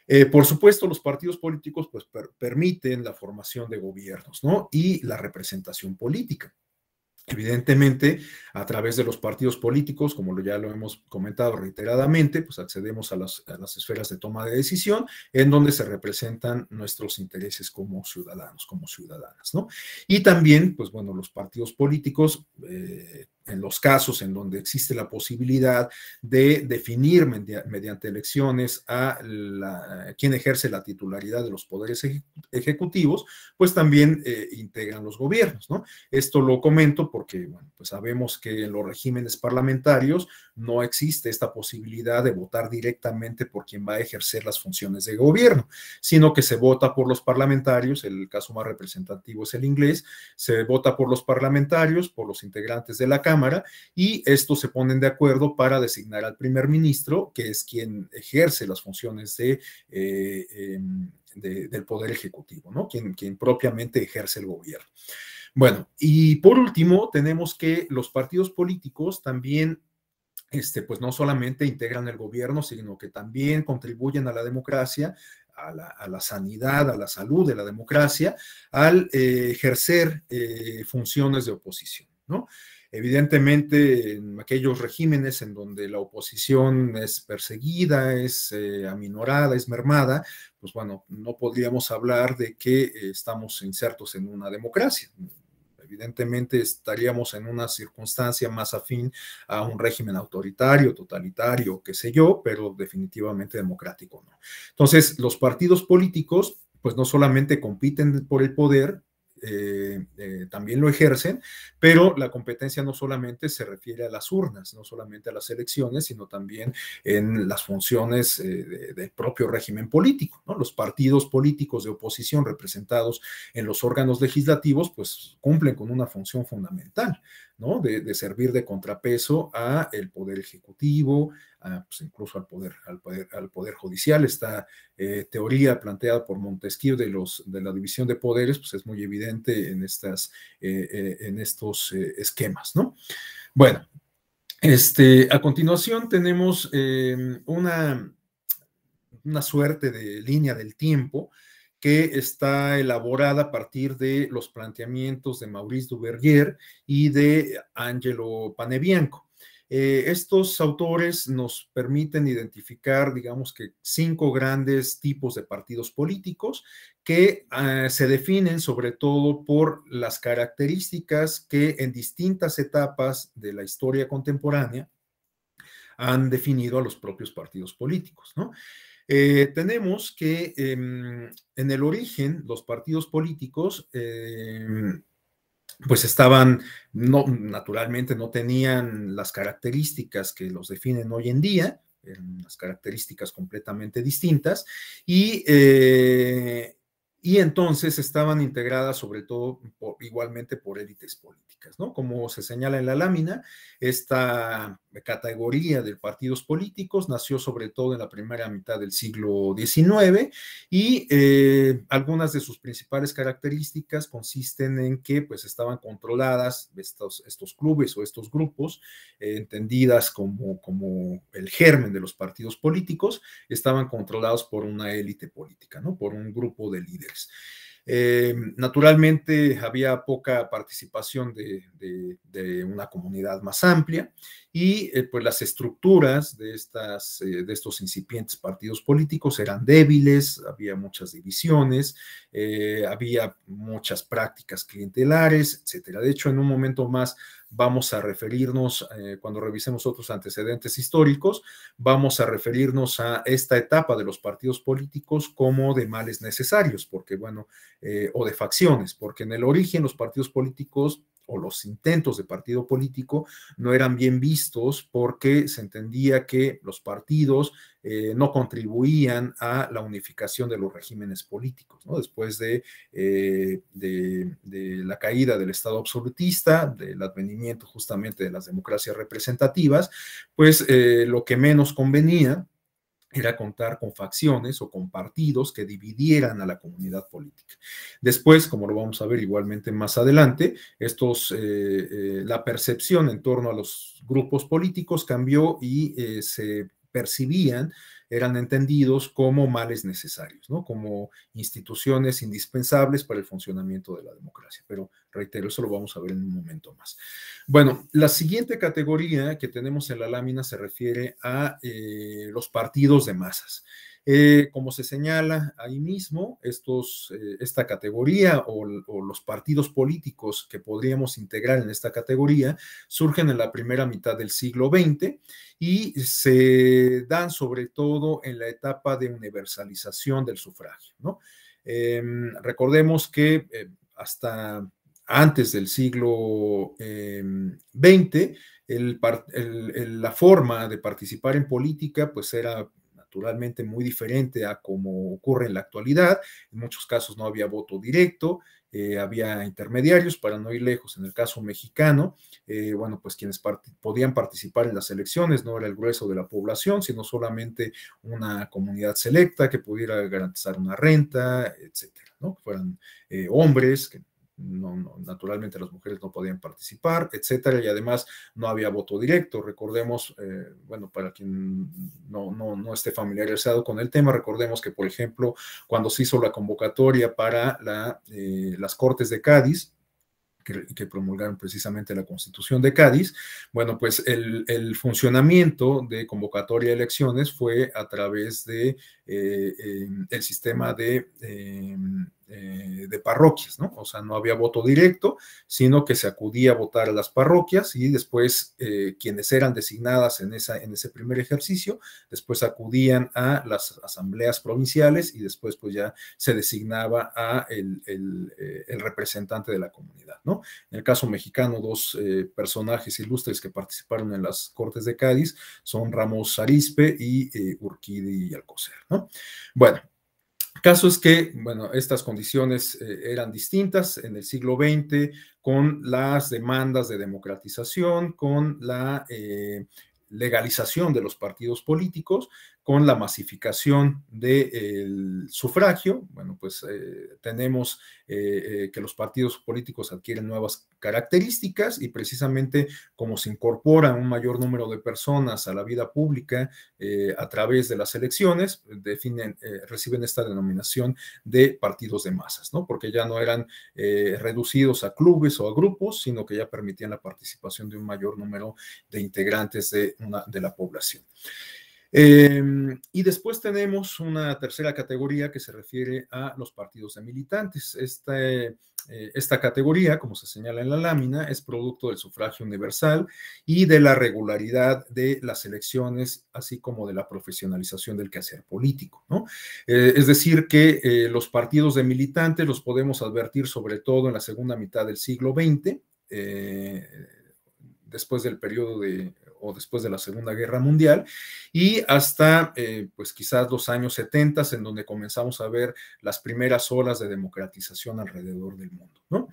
Eh, por supuesto, los partidos políticos pues, permiten la formación de gobiernos ¿no? y la representación política. Evidentemente, a través de los partidos políticos, como ya lo hemos comentado reiteradamente, pues accedemos a las, a las, esferas de toma de decisión en donde se representan nuestros intereses como ciudadanos, como ciudadanas, ¿no? Y también, pues bueno, los partidos políticos eh, en los casos en donde existe la posibilidad de definir mediante elecciones a, quien ejerce la titularidad de los poderes ejecutivos, pues también eh, integran los gobiernos, ¿no? Esto lo comento porque, pues sabemos que en los regímenes parlamentarios no existe esta posibilidad de votar directamente por quien va a ejercer las funciones de gobierno, sino que se vota por los parlamentarios, el caso más representativo es el inglés, se vota por los parlamentarios, por los integrantes de la Cámara, y estos se ponen de acuerdo para designar al primer ministro, que es quien ejerce las funciones eh, em, de... del Poder Ejecutivo, ¿no? Quien, quien, propiamente ejerce el gobierno. Bueno, y por último, tenemos que los partidos políticos también, este, pues no solamente integran el gobierno, sino que también contribuyen a la democracia, a la, sanidad, a la salud de la democracia, al eh, ejercer eh, funciones de oposición, ¿no? Evidentemente, en aquellos regímenes en donde la oposición es perseguida, es eh, aminorada, es mermada, pues bueno, no podríamos hablar de que eh, estamos insertos en una democracia evidentemente estaríamos en una circunstancia más afín a un régimen autoritario, totalitario, qué sé yo, pero definitivamente democrático no. Entonces, los partidos políticos, pues no solamente compiten por el poder, eh, eh, también lo ejercen, pero la competencia no solamente se refiere a las urnas, no solamente a las elecciones, sino también en las funciones eh, del propio régimen político. Los partidos políticos de oposición representados en los órganos legislativos, pues cumplen con una función fundamental, ¿no? de, de servir de contrapeso a el poder ejecutivo, pues, incluso al poder, al poder, al poder judicial. Esta eh, teoría planteada por Montesquieu de los de la división de poderes, pues es muy evidente en estas, eh, eh, en estos esquemas, Bueno, este, a continuación tenemos una, una suerte de línea del tiempo que está elaborada a partir de los planteamientos de Maurice Duvergier y de Angelo Panebianco. Eh, estos autores nos permiten identificar, digamos que, cinco grandes tipos de partidos políticos que ah, se definen sobre todo por las características que en distintas etapas de la historia contemporánea han definido a los propios partidos políticos, eh, tenemos que em, en el origen los partidos políticos em, pues estaban, no, naturalmente no tenían las características que los definen hoy en día, las características completamente distintas, y eh, y entonces estaban integradas sobre todo igualmente por élites políticas, ¿no? Como se señala en la lámina, esta categoría de partidos políticos nació sobre todo en la primera mitad del siglo XIX y eh, algunas de sus principales características consisten en que pues estaban controladas estos, estos clubes o estos grupos, eh, entendidas como, como el germen de los partidos políticos, estaban controlados por una élite política, ¿no? Por un grupo de líderes. Eh, naturalmente había poca participación de, una comunidad más amplia y eh, pues las estructuras de, estas, eh, de estos incipientes partidos políticos eran débiles, había muchas divisiones, eh, había muchas prácticas clientelares, etcétera. De hecho, en un momento más vamos a referirnos, cuando revisemos otros antecedentes históricos, vamos a referirnos a esta etapa de los partidos políticos como de males necesarios, porque bueno, o de facciones, porque en el origen los partidos políticos o los intentos de partido político no eran bien vistos porque se entendía que los partidos eh, no contribuían a la unificación de los regímenes políticos. ¿no? Después eh, de, de, la caída del Estado absolutista, del advenimiento justamente de las democracias representativas, pues eh, lo que menos convenía era contar con facciones o con partidos que dividieran a la comunidad política. Después, como lo vamos a ver igualmente más adelante, estos, eh, eh, la percepción en torno a los grupos políticos cambió y eh, se percibían eran entendidos como males necesarios, ¿no? como instituciones indispensables para el funcionamiento de la democracia. Pero reitero, eso lo vamos a ver en un momento más. Bueno, la siguiente categoría que tenemos en la lámina se refiere a eh, los partidos de masas. Eh, como se señala ahí mismo, estos, eh, esta categoría o, los partidos políticos que podríamos integrar en esta categoría surgen en la primera mitad del siglo XX y se dan sobre todo en la etapa de universalización del sufragio. Em, recordemos que eh, hasta antes del siglo XX, em, la forma de participar en política pues era Naturalmente muy diferente a como ocurre en la actualidad. En muchos casos no había voto directo, eh, había intermediarios, para no ir lejos, en el caso mexicano, eh, bueno, pues quienes podían participar en las elecciones no era el grueso de la población, sino solamente una comunidad selecta que pudiera garantizar una renta, etcétera, ¿no? Que fueran eh, hombres, que no, naturalmente las mujeres no podían participar, etcétera, y además no había voto directo. Recordemos, eh, bueno, para quien no, no, esté familiarizado con el tema, recordemos que, por ejemplo, cuando se hizo la convocatoria para la, eh, las Cortes de Cádiz, que, promulgaron precisamente la Constitución de Cádiz, bueno, pues el, funcionamiento de convocatoria de elecciones fue a través de eh, el sistema de eh, de parroquias, ¿no? O sea, no había voto directo, sino que se acudía a votar a las parroquias y después eh, quienes eran designadas en, esa, en ese primer ejercicio, después acudían a las asambleas provinciales y después pues ya se designaba a el, eh, representante de la comunidad, ¿no? En el caso mexicano, dos personajes ilustres que participaron en las Cortes de Cádiz son Ramos Arispe y Urquidi y Alcocer, ¿no? Bueno, caso es que, bueno, estas condiciones eh, eran distintas en el siglo XX con las demandas de democratización, con la eh, legalización de los partidos políticos, con la masificación del sufragio, bueno, pues eh, tenemos eh, eh, que los partidos políticos adquieren nuevas características y precisamente como se incorpora un mayor número de personas a la vida pública a través de las elecciones, reciben esta denominación de partidos de masas, ¿no? Porque ya no eran reducidos a clubes o a grupos, sino que ya permitían la participación de un mayor número de integrantes de la población. Em, y después tenemos una tercera categoría que se refiere a los partidos de militantes. Este, eh, esta categoría, como se señala en la lámina, es producto del sufragio universal y de la regularidad de las elecciones, así como de la profesionalización del quehacer político. Eh, es decir, que eh, los partidos de militantes los podemos advertir sobre todo en la segunda mitad del siglo XX después del periodo de o después de la Segunda Guerra Mundial, y hasta eh, pues quizás los años 70, en donde comenzamos a ver las primeras olas de democratización alrededor del mundo. ¿no?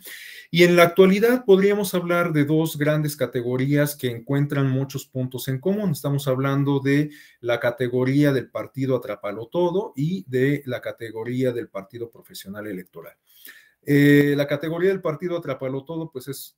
Y en la actualidad podríamos hablar de dos grandes categorías que encuentran muchos puntos en común. Estamos hablando de la categoría del partido atrapalo todo y de la categoría del partido profesional electoral. Eh, la categoría del partido atrapalo todo, pues es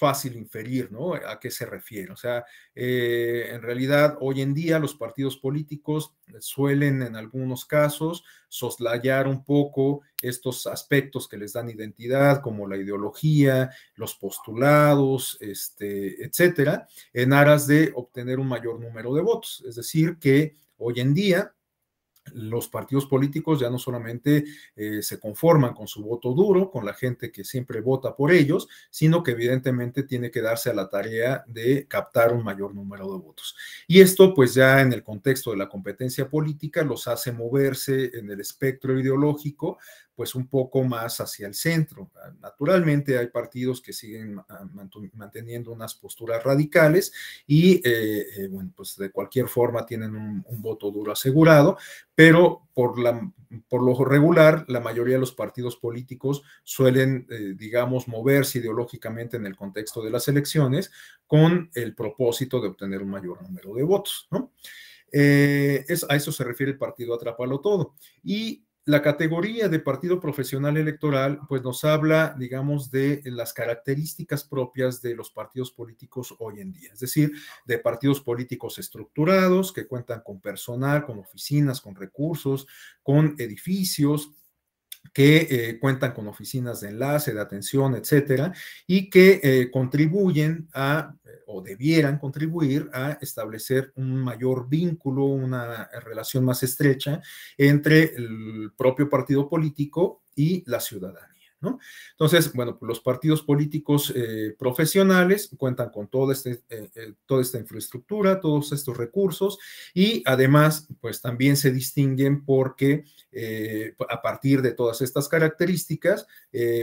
fácil inferir ¿no? a qué se refiere. O sea, eh, en realidad hoy en día los partidos políticos eh, suelen en algunos casos soslayar un poco estos aspectos que les dan identidad, como la ideología, los postulados, este, etcétera, en aras de obtener un mayor número de votos. Es decir, que hoy en día los partidos políticos ya no solamente eh, se conforman con su voto duro, con la gente que siempre vota por ellos, sino que evidentemente tiene que darse a la tarea de captar un mayor número de votos. Y esto pues ya en el contexto de la competencia política los hace moverse en el espectro ideológico pues un poco más hacia el centro. Naturalmente hay partidos que siguen manteniendo unas posturas radicales y, eh, eh, bueno, pues de cualquier forma tienen un, voto duro asegurado, pero por, la, por, lo regular, la mayoría de los partidos políticos suelen, eh, digamos, moverse ideológicamente en el contexto de las elecciones con el propósito de obtener un mayor número de votos, es, a eso se refiere el partido Atrapalo Todo. Y la categoría de partido profesional electoral, pues nos habla, digamos, de las características propias de los partidos políticos hoy en día, es decir, de partidos políticos estructurados que cuentan con personal, con oficinas, con recursos, con edificios, que eh, cuentan con oficinas de enlace, de atención, etcétera, y que eh, contribuyen a eh, o debieran contribuir a establecer un mayor vínculo, una relación más estrecha entre el propio partido político y la ciudadanía. Entonces, bueno, pues, los partidos políticos eh, profesionales cuentan con toda, este, eh, eh, toda esta infraestructura, todos estos recursos y además, pues también se distinguen porque a partir de todas estas características,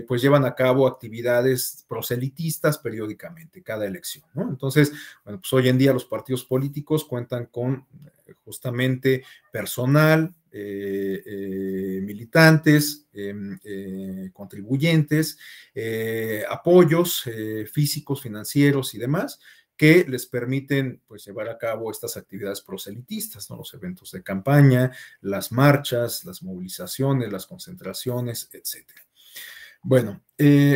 pues llevan a cabo actividades proselitistas periódicamente, cada elección, Entonces, bueno, pues hoy en día los partidos políticos cuentan con justamente personal, eh, eh, militantes, em, eh, contribuyentes, apoyos físicos, financieros y demás que les permiten pues, llevar a cabo estas actividades proselitistas, los eventos de campaña, las marchas, las movilizaciones, las concentraciones, etc. Bueno,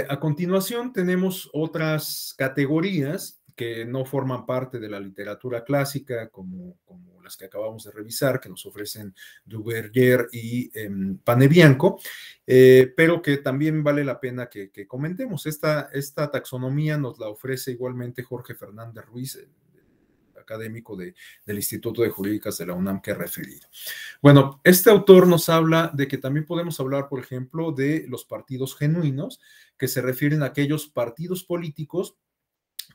a continuación tenemos otras categorías que no forman parte de la literatura clásica, como, como las que acabamos de revisar, que nos ofrecen Duverger y em, Panebianco, eh, pero que también vale la pena que, comentemos. Esta, esta taxonomía nos la ofrece igualmente Jorge Fernández Ruiz, académico del Instituto de Jurídicas de la UNAM que he referido. Bueno, este autor nos habla de que también podemos hablar, por ejemplo, de los partidos genuinos, que se refieren a aquellos partidos políticos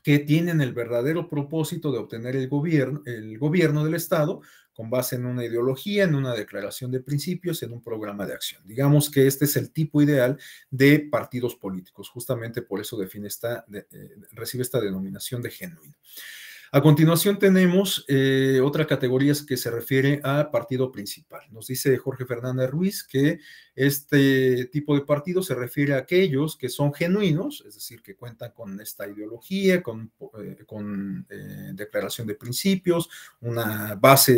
que tienen el verdadero propósito de obtener el gobierno, el gobierno del Estado con base en una ideología, en una declaración de principios, en un programa de acción. Digamos que este es el tipo ideal de partidos políticos, justamente por eso define esta, eh, recibe esta denominación de genuino. A continuación tenemos eh, otra categoría que se refiere a partido principal. Nos dice Jorge Fernández Ruiz que este tipo de partido se refiere a aquellos que son genuinos, es decir, que cuentan con esta ideología, con, eh, eh, declaración de principios, una base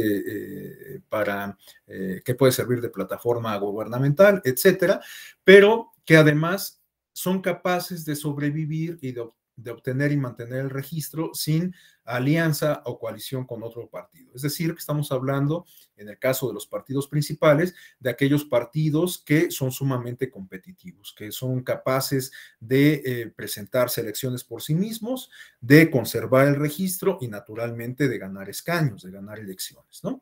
para que puede servir de plataforma gubernamental, etcétera, pero que además son capaces de sobrevivir y de obtener de obtener y mantener el registro sin alianza o coalición con otro partido. Es decir, que estamos hablando, en el caso de los partidos principales, de aquellos partidos que son sumamente competitivos, que son capaces de eh, presentar selecciones por sí mismos, de conservar el registro y naturalmente de ganar escaños, de ganar elecciones, ¿no?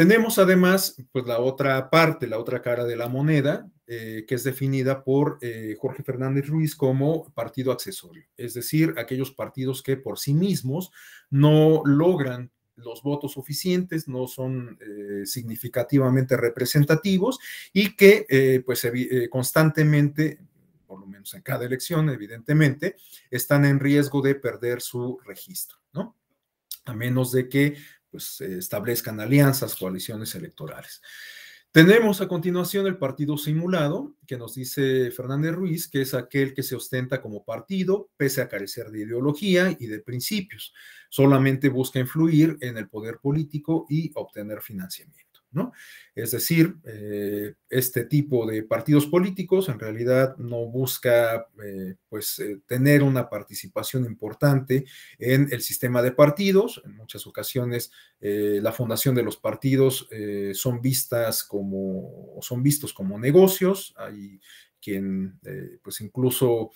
Tenemos además pues, la otra parte, la otra cara de la moneda, eh, que es definida por eh, Jorge Fernández Ruiz como partido accesorio, es decir, aquellos partidos que por sí mismos no logran los votos suficientes, no son eh, significativamente representativos y que pues constantemente por lo menos en cada elección, evidentemente, están en riesgo de perder su registro, ¿no? a menos de que pues, eh, establezcan alianzas, coaliciones electorales. Tenemos a continuación el partido simulado, que nos dice Fernández Ruiz, que es aquel que se ostenta como partido, pese a carecer de ideología y de principios. Solamente busca influir en el poder político y obtener financiamiento. Es decir, eh, este tipo de partidos políticos en realidad no busca eh, pues, eh, tener una participación importante en el sistema de partidos. En muchas ocasiones la fundación de los partidos son vistas como, son vistos como negocios. Hay quien pues incluso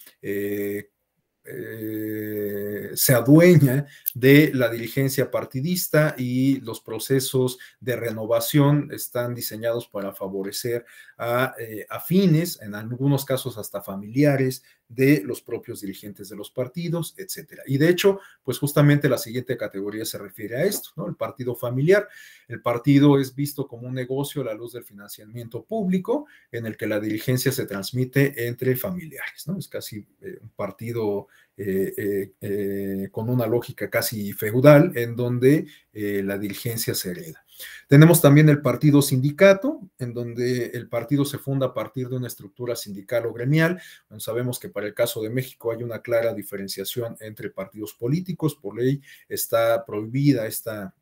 eh, se adueña de la diligencia partidista y los procesos de renovación están diseñados para favorecer a eh, afines, en algunos casos hasta familiares de los propios dirigentes de los partidos, etcétera. Y de hecho, pues justamente la siguiente categoría se refiere a esto, ¿no? El partido familiar. El partido es visto como un negocio a la luz del financiamiento público en el que la dirigencia se transmite entre familiares, ¿no? Es casi eh, un partido eh, con una lógica casi feudal en donde la diligencia se hereda. Tenemos también el partido sindicato, en donde el partido se funda a partir de una estructura sindical o gremial. sabemos que para el caso de México hay una clara diferenciación entre partidos políticos. Por ley está prohibida esta,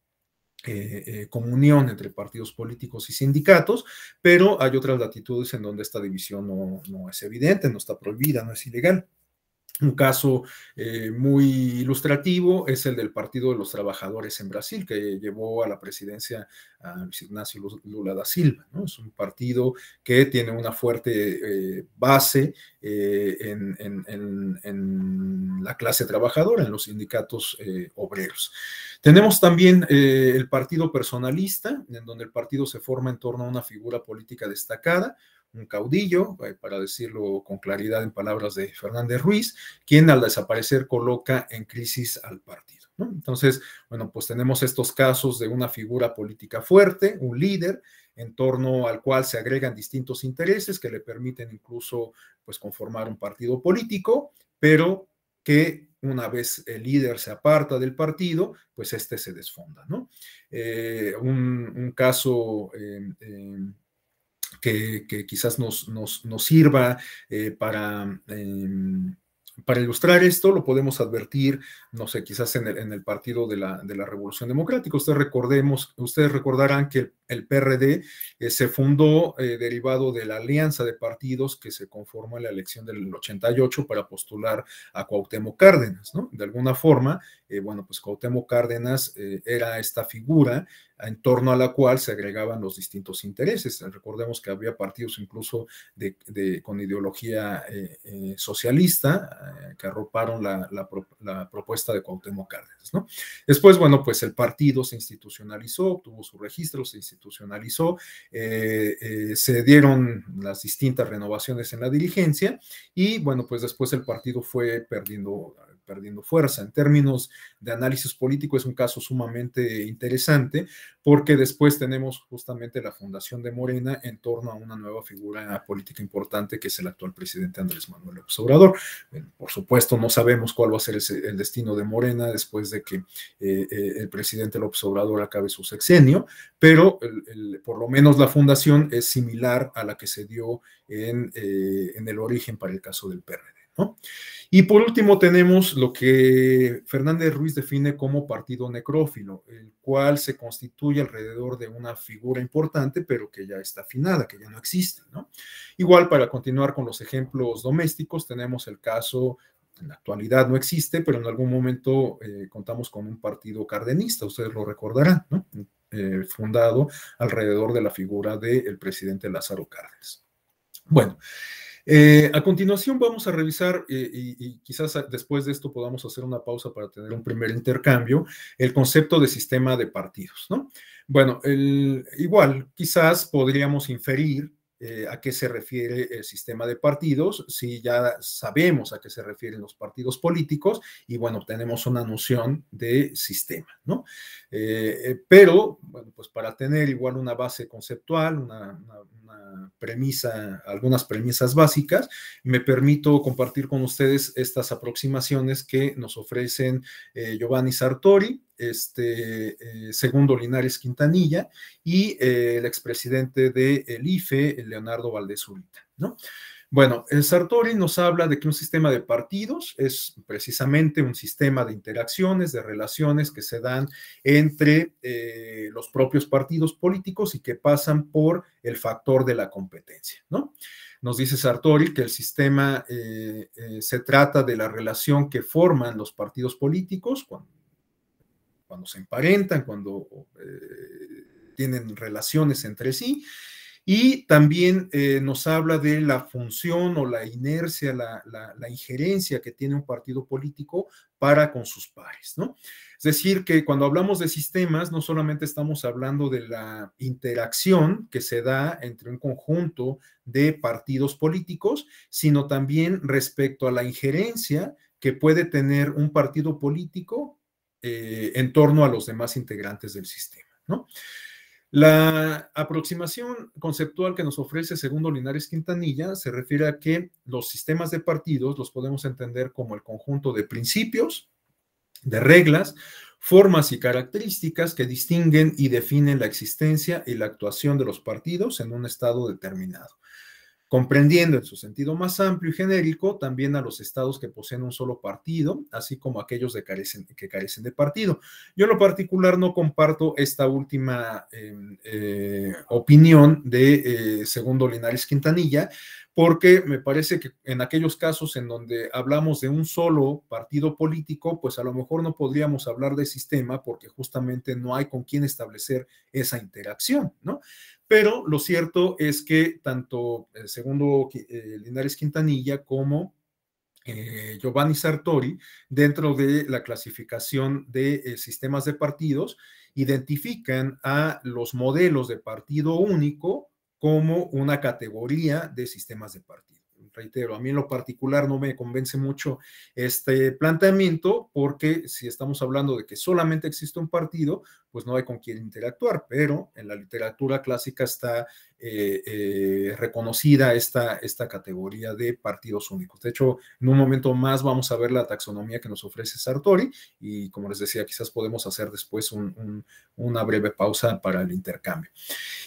eh, eh, comunión entre partidos políticos y sindicatos, pero hay otras latitudes en donde esta división no es evidente, no está prohibida, no es ilegal. Un caso eh, muy ilustrativo es el del Partido de los Trabajadores en Brasil, que llevó a la presidencia a Luis Ignacio Lula da Silva. Es un partido que tiene una fuerte eh, base eh, en, la clase trabajadora, en los sindicatos obreros. Tenemos también el Partido Personalista, en donde el partido se forma en torno a una figura política destacada, un caudillo, eh, para decirlo con claridad en palabras de Fernández Ruiz, quien al desaparecer coloca en crisis al partido. Entonces, bueno, pues tenemos estos casos de una figura política fuerte, un líder, en torno al cual se agregan distintos intereses que le permiten incluso pues conformar un partido político, pero que una vez el líder se aparta del partido, pues este se desfonda, ¿no? Eh, un, caso eh, que, quizás nos, nos, sirva eh, para... Em, para ilustrar esto, lo podemos advertir, no sé, quizás en el, partido de la, Revolución Democrática. Ustedes, recordemos, ustedes recordarán que el el PRD eh, se fundó eh, derivado de la alianza de partidos que se conformó en la elección del 88 para postular a Cuauhtémoc Cárdenas, ¿no? De alguna forma, eh, bueno, pues Cuauhtémoc Cárdenas era esta figura en torno a la cual se agregaban los distintos intereses. Recordemos que había partidos incluso de, con ideología socialista que arroparon la, propuesta de Cuauhtémoc Cárdenas. ¿no? Después, bueno, pues el partido se institucionalizó, tuvo su registro, se institucionalizó, eh, eh, se dieron las distintas renovaciones en la diligencia y bueno, pues después el partido fue perdiendo perdiendo fuerza. En términos de análisis político es un caso sumamente interesante porque después tenemos justamente la fundación de Morena en torno a una nueva figura política importante que es el actual presidente Andrés Manuel López Obrador. por supuesto, no sabemos cuál va a ser el destino de Morena después de que eh, eh, el presidente López Obrador acabe su sexenio, pero por lo menos la fundación es similar a la que se dio en, eh, en el origen para el caso del PRD. Y por último tenemos lo que Fernández Ruiz define como partido necrófilo, el cual se constituye alrededor de una figura importante, pero que ya está afinada, que ya no existe. Igual, para continuar con los ejemplos domésticos, tenemos el caso en la actualidad no existe, pero en algún momento eh, contamos con un partido cardenista, ustedes lo recordarán, eh, fundado alrededor de la figura del presidente Lázaro Cárdenas. Bueno, eh, a continuación vamos a revisar, eh, y, quizás después de esto podamos hacer una pausa para tener un primer intercambio, el concepto de sistema de partidos, ¿no? Bueno, el, igual, quizás podríamos inferir eh, a qué se refiere el sistema de partidos, si ya sabemos a qué se refieren los partidos políticos y bueno, tenemos una noción de sistema, ¿no? Eh, eh, pero, bueno, pues para tener igual una base conceptual, una, premisa, algunas premisas básicas, me permito compartir con ustedes estas aproximaciones que nos ofrecen Giovanni Sartori, este, eh, segundo Linares Quintanilla y eh, el expresidente del IFE, Leonardo Valdés Urita, ¿no? Bueno, Sartori nos habla de que un sistema de partidos es precisamente un sistema de interacciones, de relaciones que se dan entre eh, los propios partidos políticos y que pasan por el factor de la competencia, ¿no? Nos dice Sartori que el sistema se trata de la relación que forman los partidos políticos, cuando cuando se emparentan, cuando eh, tienen relaciones entre sí. Y también eh, nos habla de la función o la inercia, la, la, injerencia que tiene un partido político para con sus pares, ¿no? Es decir, que cuando hablamos de sistemas, no solamente estamos hablando de la interacción que se da entre un conjunto de partidos políticos, sino también respecto a la injerencia que puede tener un partido político eh, en torno a los demás integrantes del sistema. La aproximación conceptual que nos ofrece segundo Linares Quintanilla se refiere a que los sistemas de partidos los podemos entender como el conjunto de principios, de reglas, formas y características que distinguen y definen la existencia y la actuación de los partidos en un estado determinado comprendiendo en su sentido más amplio y genérico también a los estados que poseen un solo partido, así como aquellos carecen, que carecen de partido. Yo en lo particular no comparto esta última em, eh, opinión de eh, segundo Linares Quintanilla, porque me parece que en aquellos casos en donde hablamos de un solo partido político, pues a lo mejor no podríamos hablar de sistema porque justamente no hay con quién establecer esa interacción, ¿no? Pero lo cierto es que tanto el segundo eh, Linares Quintanilla como eh, Giovanni Sartori, dentro de la clasificación de eh, sistemas de partidos, identifican a los modelos de partido único como una categoría de sistemas de partido reitero, a mí en lo particular no me convence mucho este planteamiento porque si estamos hablando de que solamente existe un partido, pues no hay con quién interactuar, pero en la literatura clásica está eh, eh, reconocida esta, esta categoría de partidos únicos. De hecho, en un momento más vamos a ver la taxonomía que nos ofrece Sartori y como les decía, quizás podemos hacer después una breve pausa para el intercambio.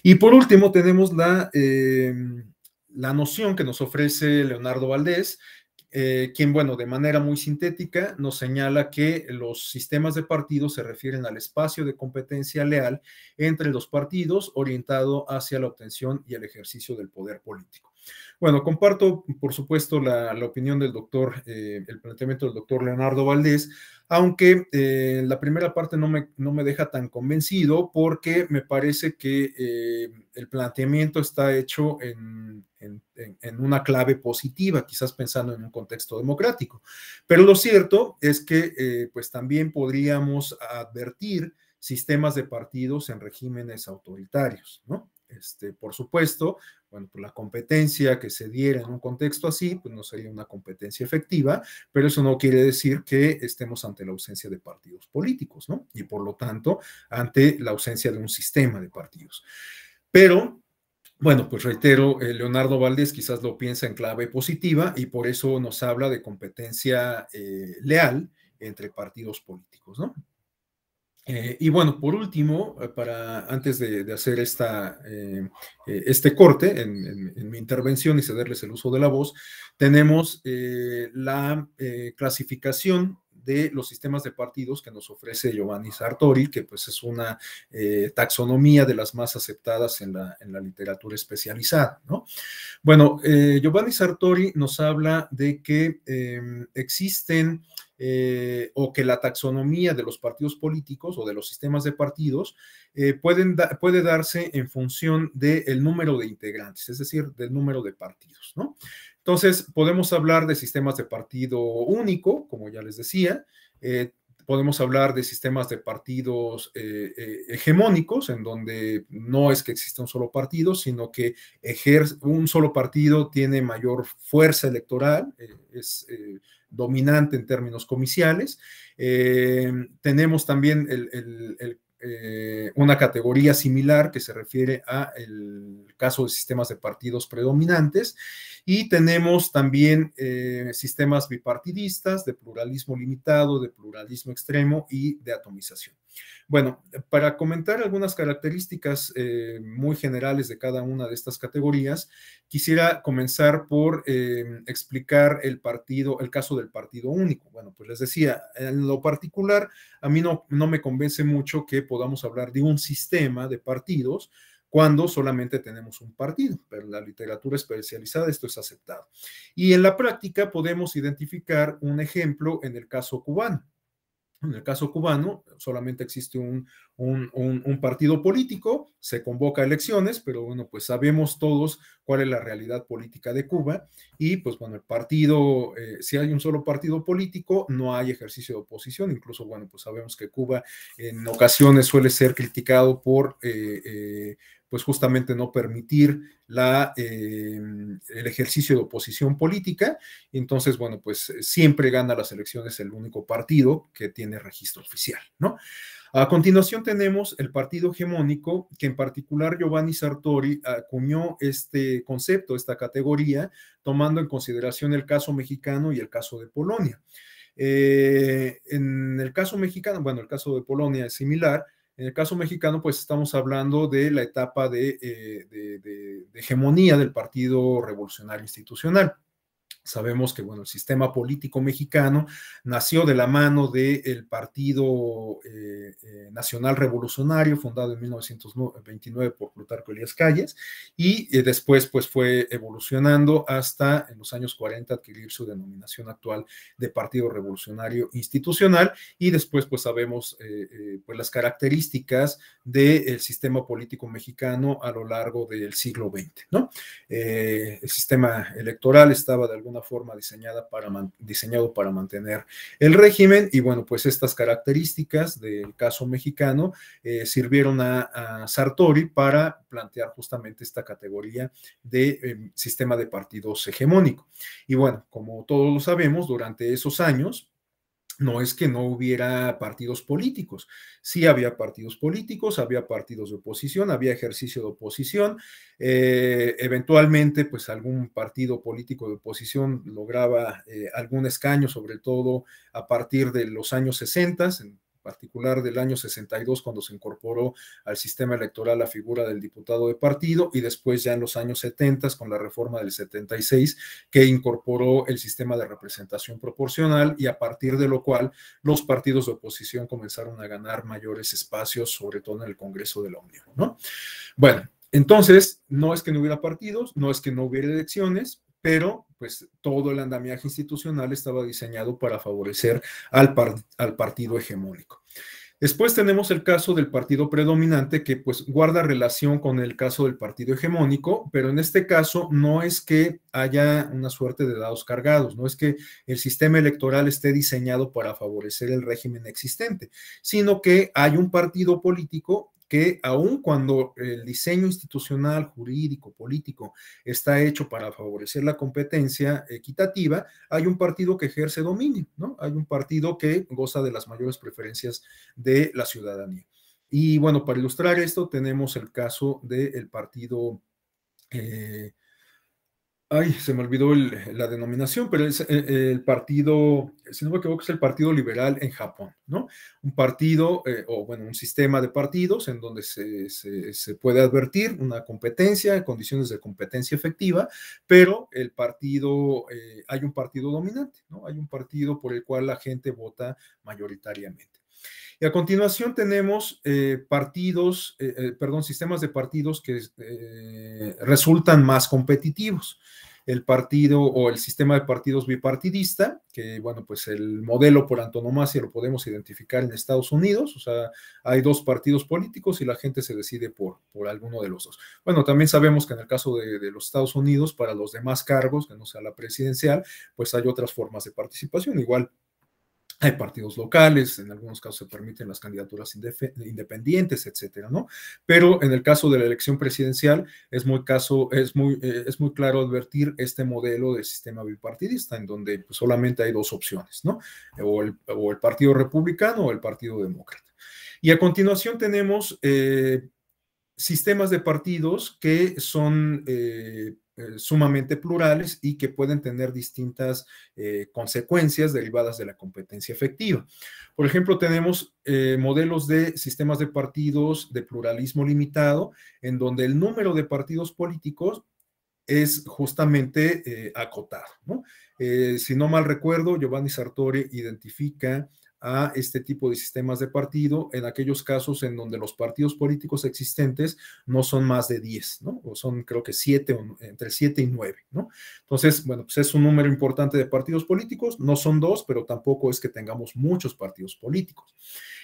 Y por último tenemos la... Eh, la noción que nos ofrece Leonardo Valdés, eh, quien, bueno, de manera muy sintética nos señala que los sistemas de partidos se refieren al espacio de competencia leal entre los partidos orientado hacia la obtención y el ejercicio del poder político. Bueno, comparto, por supuesto, la, opinión del doctor, eh, el planteamiento del doctor Leonardo Valdés, aunque eh, la primera parte no me, no me, deja tan convencido porque me parece que eh, el planteamiento está hecho en, en, una clave positiva, quizás pensando en un contexto democrático. Pero lo cierto es que pues también podríamos advertir sistemas de partidos en regímenes autoritarios, ¿no? Este, por supuesto, bueno, la competencia que se diera en un contexto así, pues no sería una competencia efectiva, pero eso no quiere decir que estemos ante la ausencia de partidos políticos, ¿no? Y por lo tanto, ante la ausencia de un sistema de partidos. Pero bueno, pues reitero, eh, Leonardo Valdés quizás lo piensa en clave positiva y por eso nos habla de competencia eh, leal entre partidos políticos, ¿no? Eh, y bueno, por último, eh, para antes de, hacer esta, eh, este corte en, mi intervención y cederles el uso de la voz, tenemos la clasificación de los sistemas de partidos que nos ofrece Giovanni Sartori, que pues es una eh, taxonomía de las más aceptadas en la, en la literatura especializada, ¿no? Bueno, eh, Giovanni Sartori nos habla de que em, existen eh, o que la taxonomía de los partidos políticos o de los sistemas de partidos pueden puede darse en función del número de integrantes, es decir, del número de partidos. ¿no? Entonces, podemos hablar de sistemas de partido único, como ya les decía, eh, podemos hablar de sistemas de partidos eh, eh, hegemónicos, en donde no es que exista un solo partido, sino que ejerce, un solo partido tiene mayor fuerza electoral, es dominante en términos comiciales. tenemos también una categoría similar que se refiere a el caso de sistemas de partidos predominantes, y tenemos también eh, sistemas bipartidistas de pluralismo limitado, de pluralismo extremo y de atomización. Bueno, para comentar algunas características eh, muy generales de cada una de estas categorías, quisiera comenzar por em, explicar el partido, el caso del partido único. Bueno, pues les decía, en lo particular, a mí no, no me convence mucho que podamos hablar de un sistema de partidos, cuando solamente tenemos un partido, pero en la literatura especializada esto es aceptado. Y en la práctica podemos identificar un ejemplo en el caso cubano. En el caso cubano, solamente existe un, partido político, se convoca elecciones, pero bueno, pues sabemos todos cuál es la realidad política de Cuba y pues bueno, el partido, eh, si hay un solo partido político, no hay ejercicio de oposición, incluso bueno, pues sabemos que Cuba en ocasiones suele ser criticado por... Eh, eh, pues justamente no permitir la, eh, el ejercicio de oposición política. Entonces, bueno, pues eh, siempre gana las elecciones el único partido que tiene registro oficial, ¿no? A continuación tenemos el partido hegemónico, que en particular Giovanni Sartori acuñó este concepto, esta categoría, tomando en consideración el caso mexicano y el caso de Polonia. Eh, en el caso mexicano, bueno, el caso de Polonia es similar, en el caso mexicano, pues estamos hablando de la etapa de, eh, hegemonía del Partido Revolucionario Institucional. Sabemos que bueno, el sistema político mexicano nació de la mano del Partido eh, eh, Nacional Revolucionario, fundado en 1929 por Plutarco Elías Calles, y eh, después pues, fue evolucionando hasta en los años 40 adquirir su denominación actual de Partido Revolucionario Institucional, y después pues sabemos pues, las características del sistema político mexicano a lo largo del siglo XX. ¿no? el sistema electoral estaba de alguna una forma diseñada para diseñado para mantener el régimen. Y bueno, pues estas características del caso mexicano eh, sirvieron a, Sartori para plantear justamente esta categoría de em, sistema de partidos hegemónico. Y bueno, como todos lo sabemos, durante esos años, no es que no hubiera partidos políticos. Sí había partidos políticos, había partidos de oposición, había ejercicio de oposición. Eh, eventualmente, pues algún partido político de oposición lograba eh, algún escaño, sobre todo a partir de los años 60, particular del año 62 cuando se incorporó al sistema electoral la figura del diputado de partido y después ya en los años 70 con la reforma del 76 que incorporó el sistema de representación proporcional y a partir de lo cual los partidos de oposición comenzaron a ganar mayores espacios, sobre todo en el Congreso de la Unión, ¿no? Bueno, entonces, no es que no hubiera partidos, no es que no hubiera elecciones, pero pues todo el andamiaje institucional estaba diseñado para favorecer al, al partido hegemónico. Después tenemos el caso del partido predominante que pues guarda relación con el caso del partido hegemónico, pero en este caso no es que haya una suerte de dados cargados, no es que el sistema electoral esté diseñado para favorecer el régimen existente, sino que hay un partido político que aun cuando el diseño institucional, jurídico, político está hecho para favorecer la competencia equitativa, hay un partido que ejerce dominio, ¿no? Hay un partido que goza de las mayores preferencias de la ciudadanía. Y bueno, para ilustrar esto tenemos el caso del partido eh, Ay, se me olvidó la denominación, pero es eh, eh, el, partido, si no me equivoco, es el Partido Liberal en Japón, ¿no? Un partido, eh, o bueno, un sistema de partidos en donde se, se, puede advertir una competencia, condiciones de competencia efectiva, pero el partido, hay un partido dominante, ¿no? Hay un partido por el cual la gente vota mayoritariamente. Y a continuación tenemos eh, partidos, eh, eh, perdón, sistemas de partidos que resultan más competitivos. El partido o el sistema de partidos bipartidista, que bueno, pues el modelo por antonomasia lo podemos identificar en Estados Unidos, o sea, hay dos partidos políticos y la gente se decide por, por alguno de los dos. Bueno, también sabemos que en el caso de, de los Estados Unidos, para los demás cargos, que no sea la presidencial, pues hay otras formas de participación, igual hay partidos locales, en algunos casos se permiten las candidaturas independientes, etcétera, ¿no? Pero en el caso de la elección presidencial es muy eh, claro advertir este modelo de sistema bipartidista, en donde pues, solamente hay dos opciones, ¿no? O el, partido republicano o el partido demócrata. Y a continuación tenemos eh, sistemas de partidos que son eh, eh, sumamente plurales y que pueden tener distintas eh, consecuencias derivadas de la competencia efectiva. Por ejemplo, tenemos eh, modelos de sistemas de partidos de pluralismo limitado, en donde el número de partidos políticos es justamente acotado. si no mal recuerdo, Giovanni Sartori identifica a este tipo de sistemas de partido en aquellos casos en donde los partidos políticos existentes no son más de 10, ¿no? O son creo que 7, entre 7 y 9, ¿no? Entonces, bueno, pues es un número importante de partidos políticos, no son dos, pero tampoco es que tengamos muchos partidos políticos.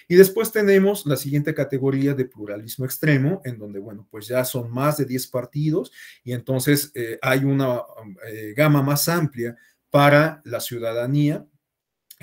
Y después tenemos la siguiente categoría de pluralismo extremo, en donde, bueno, pues ya son más de 10 partidos y entonces eh, hay una eh, gama más amplia para la ciudadanía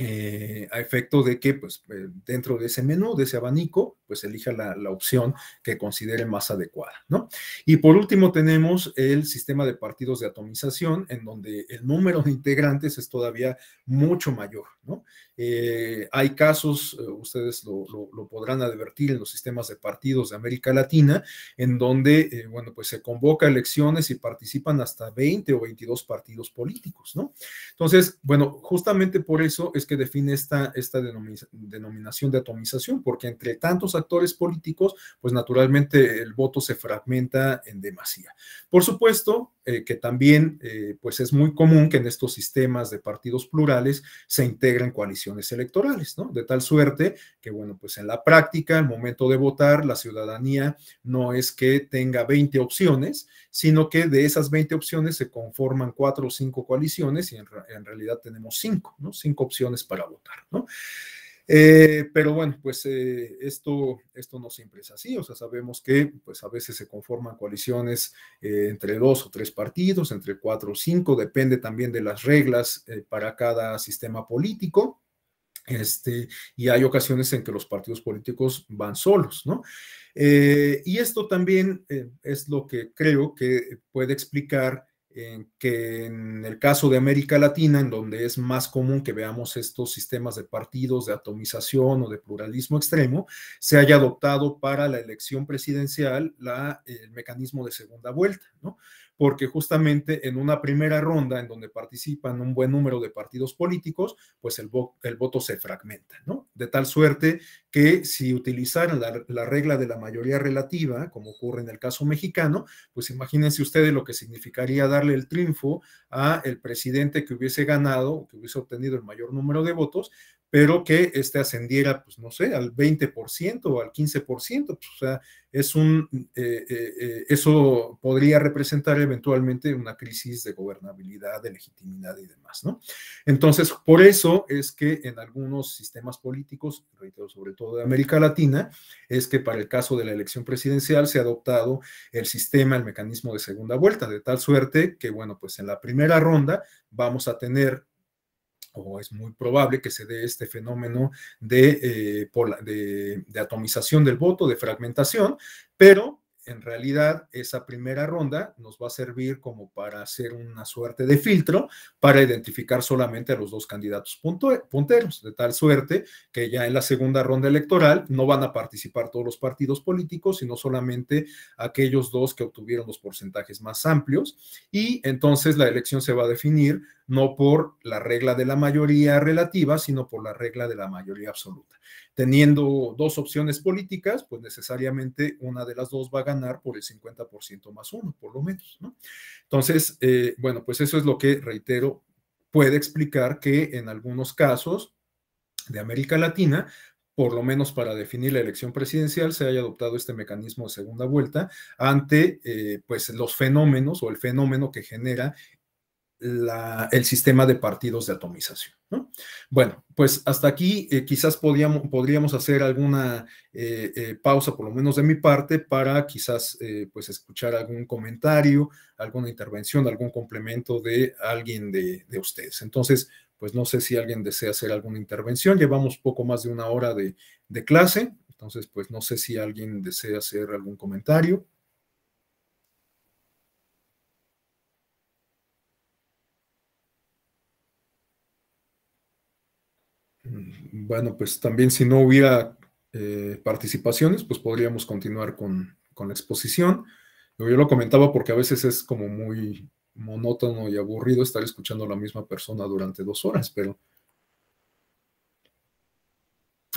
eh, a efecto de que pues, eh, dentro de ese menú, de ese abanico, pues elija la, opción que considere más adecuada, ¿no? Y por último tenemos el sistema de partidos de atomización, en donde el número de integrantes es todavía mucho mayor, ¿no? Eh, hay casos, eh, ustedes lo, podrán advertir en los sistemas de partidos de América Latina, en donde, eh, bueno, pues se convoca elecciones y participan hasta 20 o 22 partidos políticos, ¿no? Entonces, bueno, justamente por eso es que define esta, esta denominación de atomización, porque entre tantos actores políticos, pues naturalmente el voto se fragmenta en demasía. Por supuesto eh, que también eh, pues es muy común que en estos sistemas de partidos plurales se integren coaliciones electorales, ¿no? De tal suerte que, bueno, pues en la práctica, al momento de votar, la ciudadanía no es que tenga 20 opciones, sino que de esas 20 opciones se conforman cuatro o cinco coaliciones y en, en realidad tenemos cinco, ¿no? Cinco opciones para votar, ¿no? Eh, pero bueno, pues eh, esto, esto no siempre es así, o sea, sabemos que pues a veces se conforman coaliciones eh, entre dos o tres partidos, entre cuatro o cinco, depende también de las reglas para cada sistema político. Este, y hay ocasiones en que los partidos políticos van solos, ¿no? y esto también es lo que creo que puede explicar que en el caso de América Latina, en donde es más común que veamos estos sistemas de partidos, de atomización o de pluralismo extremo, se haya adoptado para la elección presidencial el mecanismo de segunda vuelta, ¿no? porque justamente en una primera ronda en donde participan un buen número de partidos políticos, pues el, voto se fragmenta, ¿no? De tal suerte que si utilizaran la, la, regla de la mayoría relativa, como ocurre en el caso mexicano, pues imagínense ustedes lo que significaría darle el triunfo a el presidente que hubiese ganado, que hubiese obtenido el mayor número de votos, pero que este ascendiera, pues no sé, al 20% o al 15%, pues, o sea, es un, eh, eh, eh, eso podría representar eventualmente una crisis de gobernabilidad, de legitimidad y demás, ¿no? Entonces, por eso es que en algunos sistemas políticos, reitero, sobre todo de América Latina, es que para el caso de la elección presidencial se ha adoptado el sistema, el mecanismo de segunda vuelta, de tal suerte que, bueno, pues en la primera ronda vamos a tener o es muy probable que se dé este fenómeno de, eh, atomización del voto, de fragmentación, pero en realidad esa primera ronda nos va a servir como para hacer una suerte de filtro para identificar solamente a los dos candidatos punteros, de tal suerte que ya en la segunda ronda electoral no van a participar todos los partidos políticos, sino solamente aquellos dos que obtuvieron los porcentajes más amplios. Y entonces la elección se va a definir no por la regla de la mayoría relativa, sino por la regla de la mayoría absoluta teniendo dos opciones políticas, pues necesariamente una de las dos va a ganar por el 50% más uno, por lo menos, ¿no? Entonces, eh, bueno, pues eso es lo que, reitero, puede explicar que en algunos casos de América Latina, por lo menos para definir la elección presidencial, se haya adoptado este mecanismo de segunda vuelta ante eh, pues los fenómenos o el fenómeno que genera el sistema de partidos de atomización. Bueno, pues hasta aquí eh, quizás podríamos hacer alguna eh, eh, pausa, por lo menos de mi parte, para quizás pues escuchar algún comentario, alguna intervención, algún complemento de alguien de, ustedes. Entonces, pues no sé si alguien desea hacer alguna intervención. Llevamos poco más de una hora de, de clase, entonces pues no sé si alguien desea hacer algún comentario. bueno, pues también si no hubiera eh, participaciones, pues podríamos continuar con, la exposición. Yo lo comentaba porque a veces es como muy monótono y aburrido estar escuchando a la misma persona durante dos horas, pero...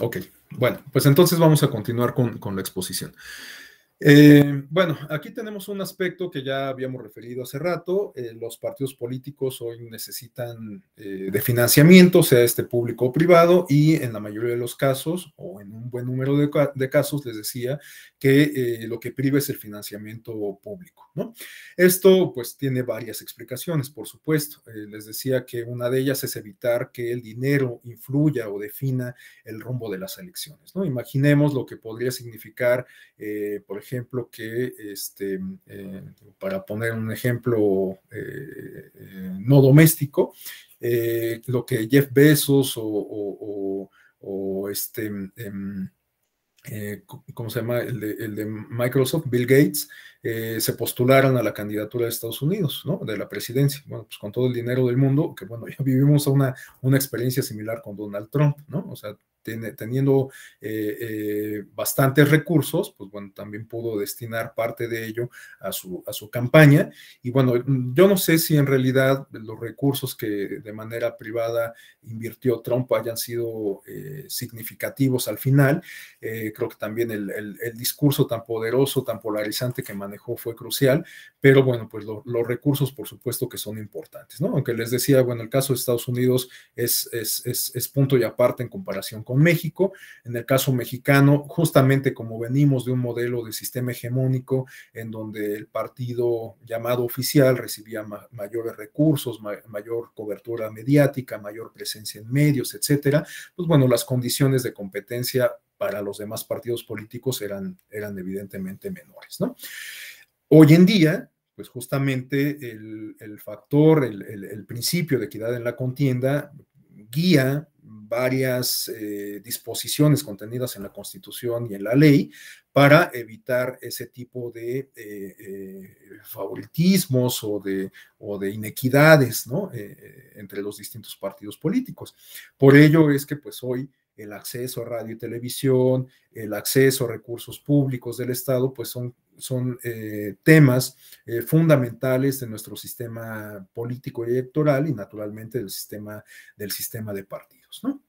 Ok, bueno, pues entonces vamos a continuar con, con la exposición. Eh, bueno, aquí tenemos un aspecto que ya habíamos referido hace rato. Eh, los partidos políticos hoy necesitan eh, de financiamiento, sea este público o privado, y en la mayoría de los casos, o en un buen número de, casos, les decía que lo que priva es el financiamiento público. Esto pues tiene varias explicaciones, por supuesto. les decía que una de ellas es evitar que el dinero influya o defina el rumbo de las elecciones. ¿no? Imaginemos lo que podría significar, por ejemplo, ejemplo, que este, eh, para poner un ejemplo eh, eh, no doméstico, lo que Jeff Bezos o, este, em, ¿cómo se llama? El de, Microsoft, Bill Gates, se postularon a la candidatura de Estados Unidos, ¿no? De la presidencia. Bueno, pues con todo el dinero del mundo, que bueno, ya vivimos una, una experiencia similar con Donald Trump, ¿no? O sea, teniendo eh, eh, bastantes recursos, pues bueno, también pudo destinar parte de ello a su, a su campaña. Y bueno, mm, yo no sé si en realidad los recursos que de manera privada invirtió Trump hayan sido eh, significativos al final. creo que también el, discurso tan poderoso, tan polarizante que manejó fue crucial, pero bueno, pues los recursos por supuesto que son importantes, ¿no? Aunque les decía, bueno, el caso de Estados Unidos es, es punto y aparte en comparación con México. En el caso mexicano, justamente como venimos de un modelo de sistema hegemónico en donde el partido llamado oficial recibía mayores recursos, mayor cobertura mediática, mayor presencia en medios, etcétera, pues bueno, las condiciones de competencia para los demás partidos políticos eran, eran evidentemente menores, Hoy en día, pues justamente el, factor, el, principio de equidad en la contienda guía varias eh, disposiciones contenidas en la Constitución y en la ley para evitar ese tipo de eh, eh, favoritismos o de, o de inequidades ¿no? entre los distintos partidos políticos. Por ello es que pues hoy el acceso a radio y televisión, el acceso a recursos públicos del Estado, pues son, son temas fundamentales de nuestro sistema político y electoral y naturalmente del sistema, del sistema de partidos. ¿no?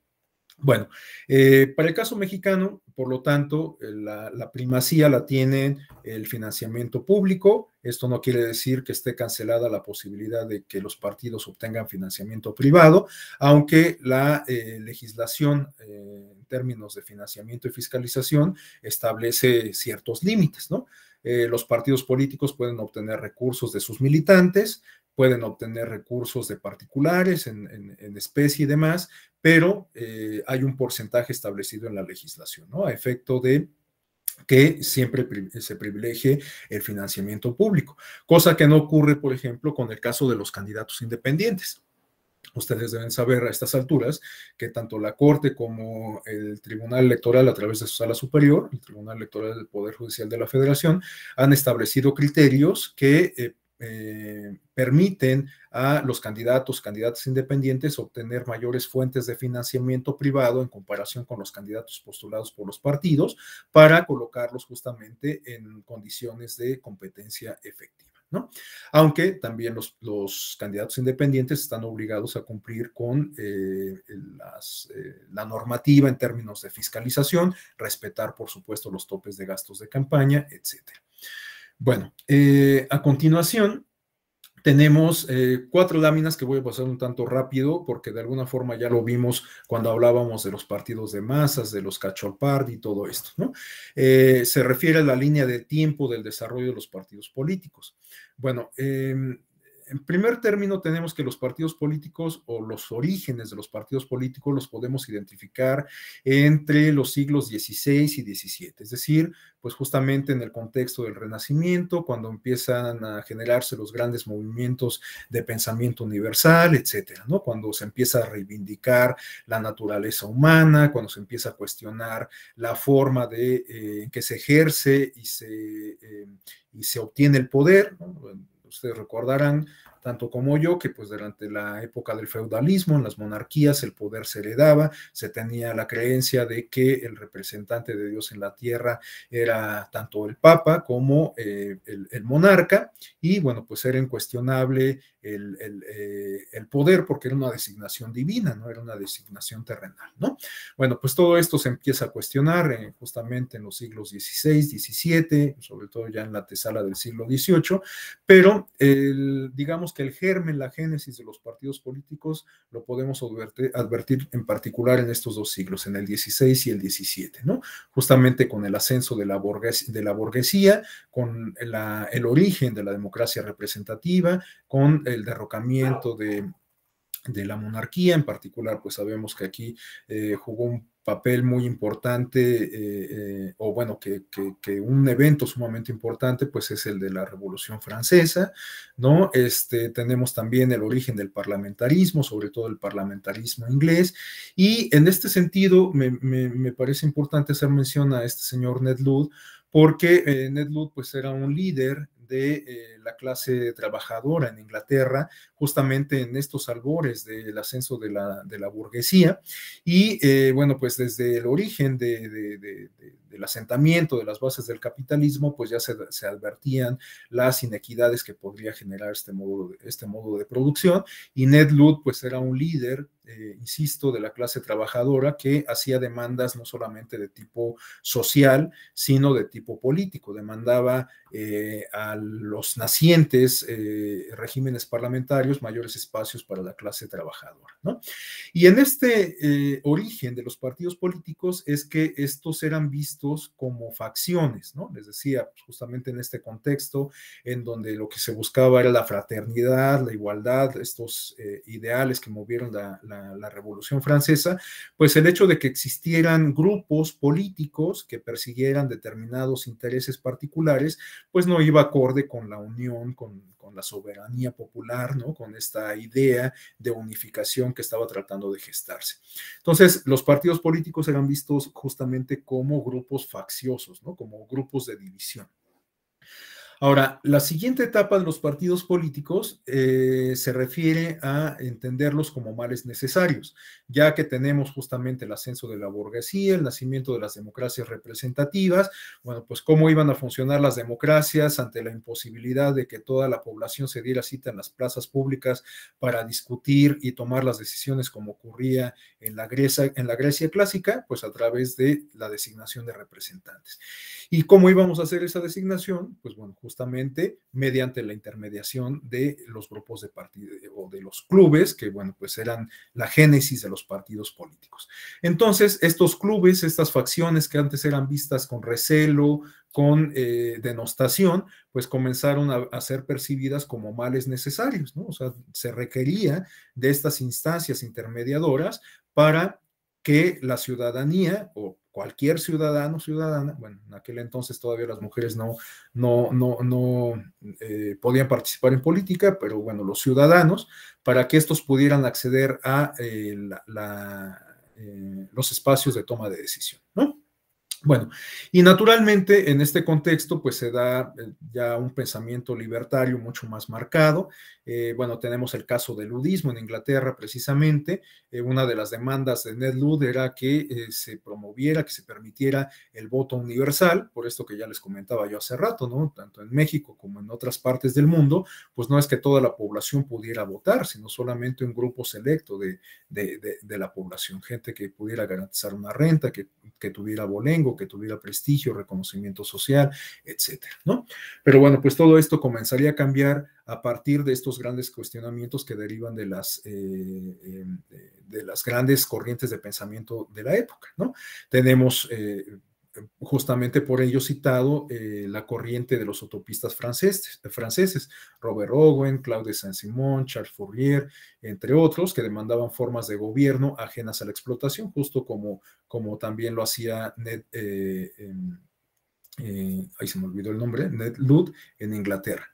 Bueno, eh, para el caso mexicano, por lo tanto, eh, la, primacía la tiene el financiamiento público. Esto no quiere decir que esté cancelada la posibilidad de que los partidos obtengan financiamiento privado, aunque la eh, legislación en términos de financiamiento y fiscalización establece ciertos límites, ¿no? los partidos políticos pueden obtener recursos de sus militantes, pueden obtener recursos de particulares en, especie y demás, pero eh, hay un porcentaje establecido en la legislación, ¿no? A efecto de que siempre se privilegie el financiamiento público, cosa que no ocurre, por ejemplo, con el caso de los candidatos independientes. Ustedes deben saber a estas alturas que tanto la Corte como el Tribunal Electoral a través de su sala superior, el Tribunal Electoral del Poder Judicial de la Federación, han establecido criterios que eh, eh, permiten a los candidatos, candidatos independientes obtener mayores fuentes de financiamiento privado en comparación con los candidatos postulados por los partidos para colocarlos justamente en condiciones de competencia efectiva. ¿no? Aunque también los, candidatos independientes están obligados a cumplir con eh, eh, la normativa en términos de fiscalización, respetar, por supuesto, los topes de gastos de campaña, etcétera. Bueno, eh, a continuación tenemos eh, cuatro láminas que voy a pasar un tanto rápido porque de alguna forma ya lo vimos cuando hablábamos de los partidos de masas, de los cacholpard y todo esto. ¿no? Eh, se refiere a la línea de tiempo del desarrollo de los partidos políticos. Bueno, em, en primer término tenemos que los partidos políticos o los orígenes de los partidos políticos los podemos identificar entre los siglos XVI y XVII, es decir, pues justamente en el contexto del Renacimiento, cuando empiezan a generarse los grandes movimientos de pensamiento universal, etcétera, ¿no? Cuando se empieza a reivindicar la naturaleza humana, cuando se empieza a cuestionar la forma de eh, que se ejerce y se, eh, y se obtiene el poder, ¿no? ustedes recordarán, tanto como yo, que pues durante la época del feudalismo, en las monarquías, el poder se le daba, se tenía la creencia de que el representante de Dios en la tierra era tanto el Papa como eh, el, monarca, y bueno, pues era incuestionable eh, el, poder porque era una designación divina, no era una designación terrenal, ¿no? Bueno, pues todo esto se empieza a cuestionar eh, justamente en los siglos XVI, XVII, sobre todo ya en la tesala del siglo XVIII, pero digamos que el germen, la génesis de los partidos políticos lo podemos advertir, en particular en estos dos siglos, en el 16 y el 17, ¿no? Justamente con el ascenso de la, burguesía, con el origen de la democracia representativa, con el derrocamiento de, de la monarquía, en particular, pues sabemos que aquí eh, jugó un papel muy importante, eh, eh, o bueno, que, un evento sumamente importante, pues es el de la Revolución Francesa, ¿no? Este, tenemos también el origen del parlamentarismo, sobre todo el parlamentarismo inglés, y en este sentido me, parece importante hacer mención a este señor Ned Ludd, porque eh, Ned pues era un líder de eh, la clase trabajadora en Inglaterra, justamente en estos albores del ascenso de la, burguesía. Y eh, bueno, pues desde el origen de del asentamiento de las bases del capitalismo, pues ya se, advertían las inequidades que podría generar este modo, este de producción. Y Ned Ludd, pues era un líder, eh, insisto, de la clase trabajadora que hacía demandas no solamente de tipo social, sino de tipo político. Demandaba eh, a los nacientes eh, regímenes parlamentarios mayores espacios para la clase trabajadora. Y en este origen de los partidos políticos es que estos eran vistos como facciones, ¿no? Les decía, pues, justamente en este contexto, en donde lo que se buscaba era la fraternidad, la igualdad, estos eh, ideales que movieron la Revolución Francesa, pues el hecho de que existieran grupos políticos que persiguieran determinados intereses particulares, pues no iba acorde con la unión, con con la soberanía popular, ¿no? Con esta idea de unificación que estaba tratando de gestarse. Entonces, los partidos políticos eran vistos justamente como grupos facciosos, ¿no? Como grupos de división. Ahora, la siguiente etapa de los partidos políticos eh, se refiere a entenderlos como males necesarios, ya que tenemos justamente el ascenso de la burguesía, el nacimiento de las democracias representativas, bueno, pues cómo iban a funcionar las democracias ante la imposibilidad de que toda la población se diera cita en las plazas públicas para discutir y tomar las decisiones como ocurría en la Grecia, en la Grecia clásica, pues a través de la designación de representantes. ¿Y cómo íbamos a hacer esa designación? Pues bueno, justamente justamente mediante la intermediación de los grupos de partido eh, o de los clubes, que bueno, pues eran la génesis de los partidos políticos. Entonces, estos clubes, estas facciones que antes eran vistas con recelo, con eh, denostación, pues comenzaron a, a, ser percibidas como males necesarios, ¿no? O sea, se requería de estas instancias intermediadoras para que la ciudadanía o cualquier ciudadano, ciudadana, bueno, en aquel entonces todavía las mujeres no, no, no, no eh, podían participar en política, pero bueno, los ciudadanos, para que estos pudieran acceder a eh, la, eh, los espacios de toma de decisión, ¿no? Bueno, y naturalmente en este contexto pues se da eh, ya un pensamiento libertario mucho más marcado. Eh, bueno, tenemos el caso del ludismo en Inglaterra precisamente. Eh, una de las demandas de Ned Lud era que se promoviera, que se permitiera el voto universal, por esto que ya les comentaba yo hace rato, ¿no? Tanto en México como en otras partes del mundo, pues no es que toda la población pudiera votar, sino solamente un grupo selecto de, la población, gente que pudiera garantizar una renta, que, que tuviera bolengo que tuviera prestigio, reconocimiento social, etcétera, ¿no? Pero bueno, pues todo esto comenzaría a cambiar a partir de estos grandes cuestionamientos que derivan de las, eh, em, de las grandes corrientes de pensamiento de la época, ¿no? Tenemos, eh, justamente por ello citado eh, la corriente de los autopistas franceses, franceses, Robert Owen, Claude Saint-Simon, Charles Fourier, entre otros, que demandaban formas de gobierno ajenas a la explotación, justo como, como también lo hacía Ned, eh, em, eh, ahí se me olvidó el nombre, Ned Ludd, en Inglaterra.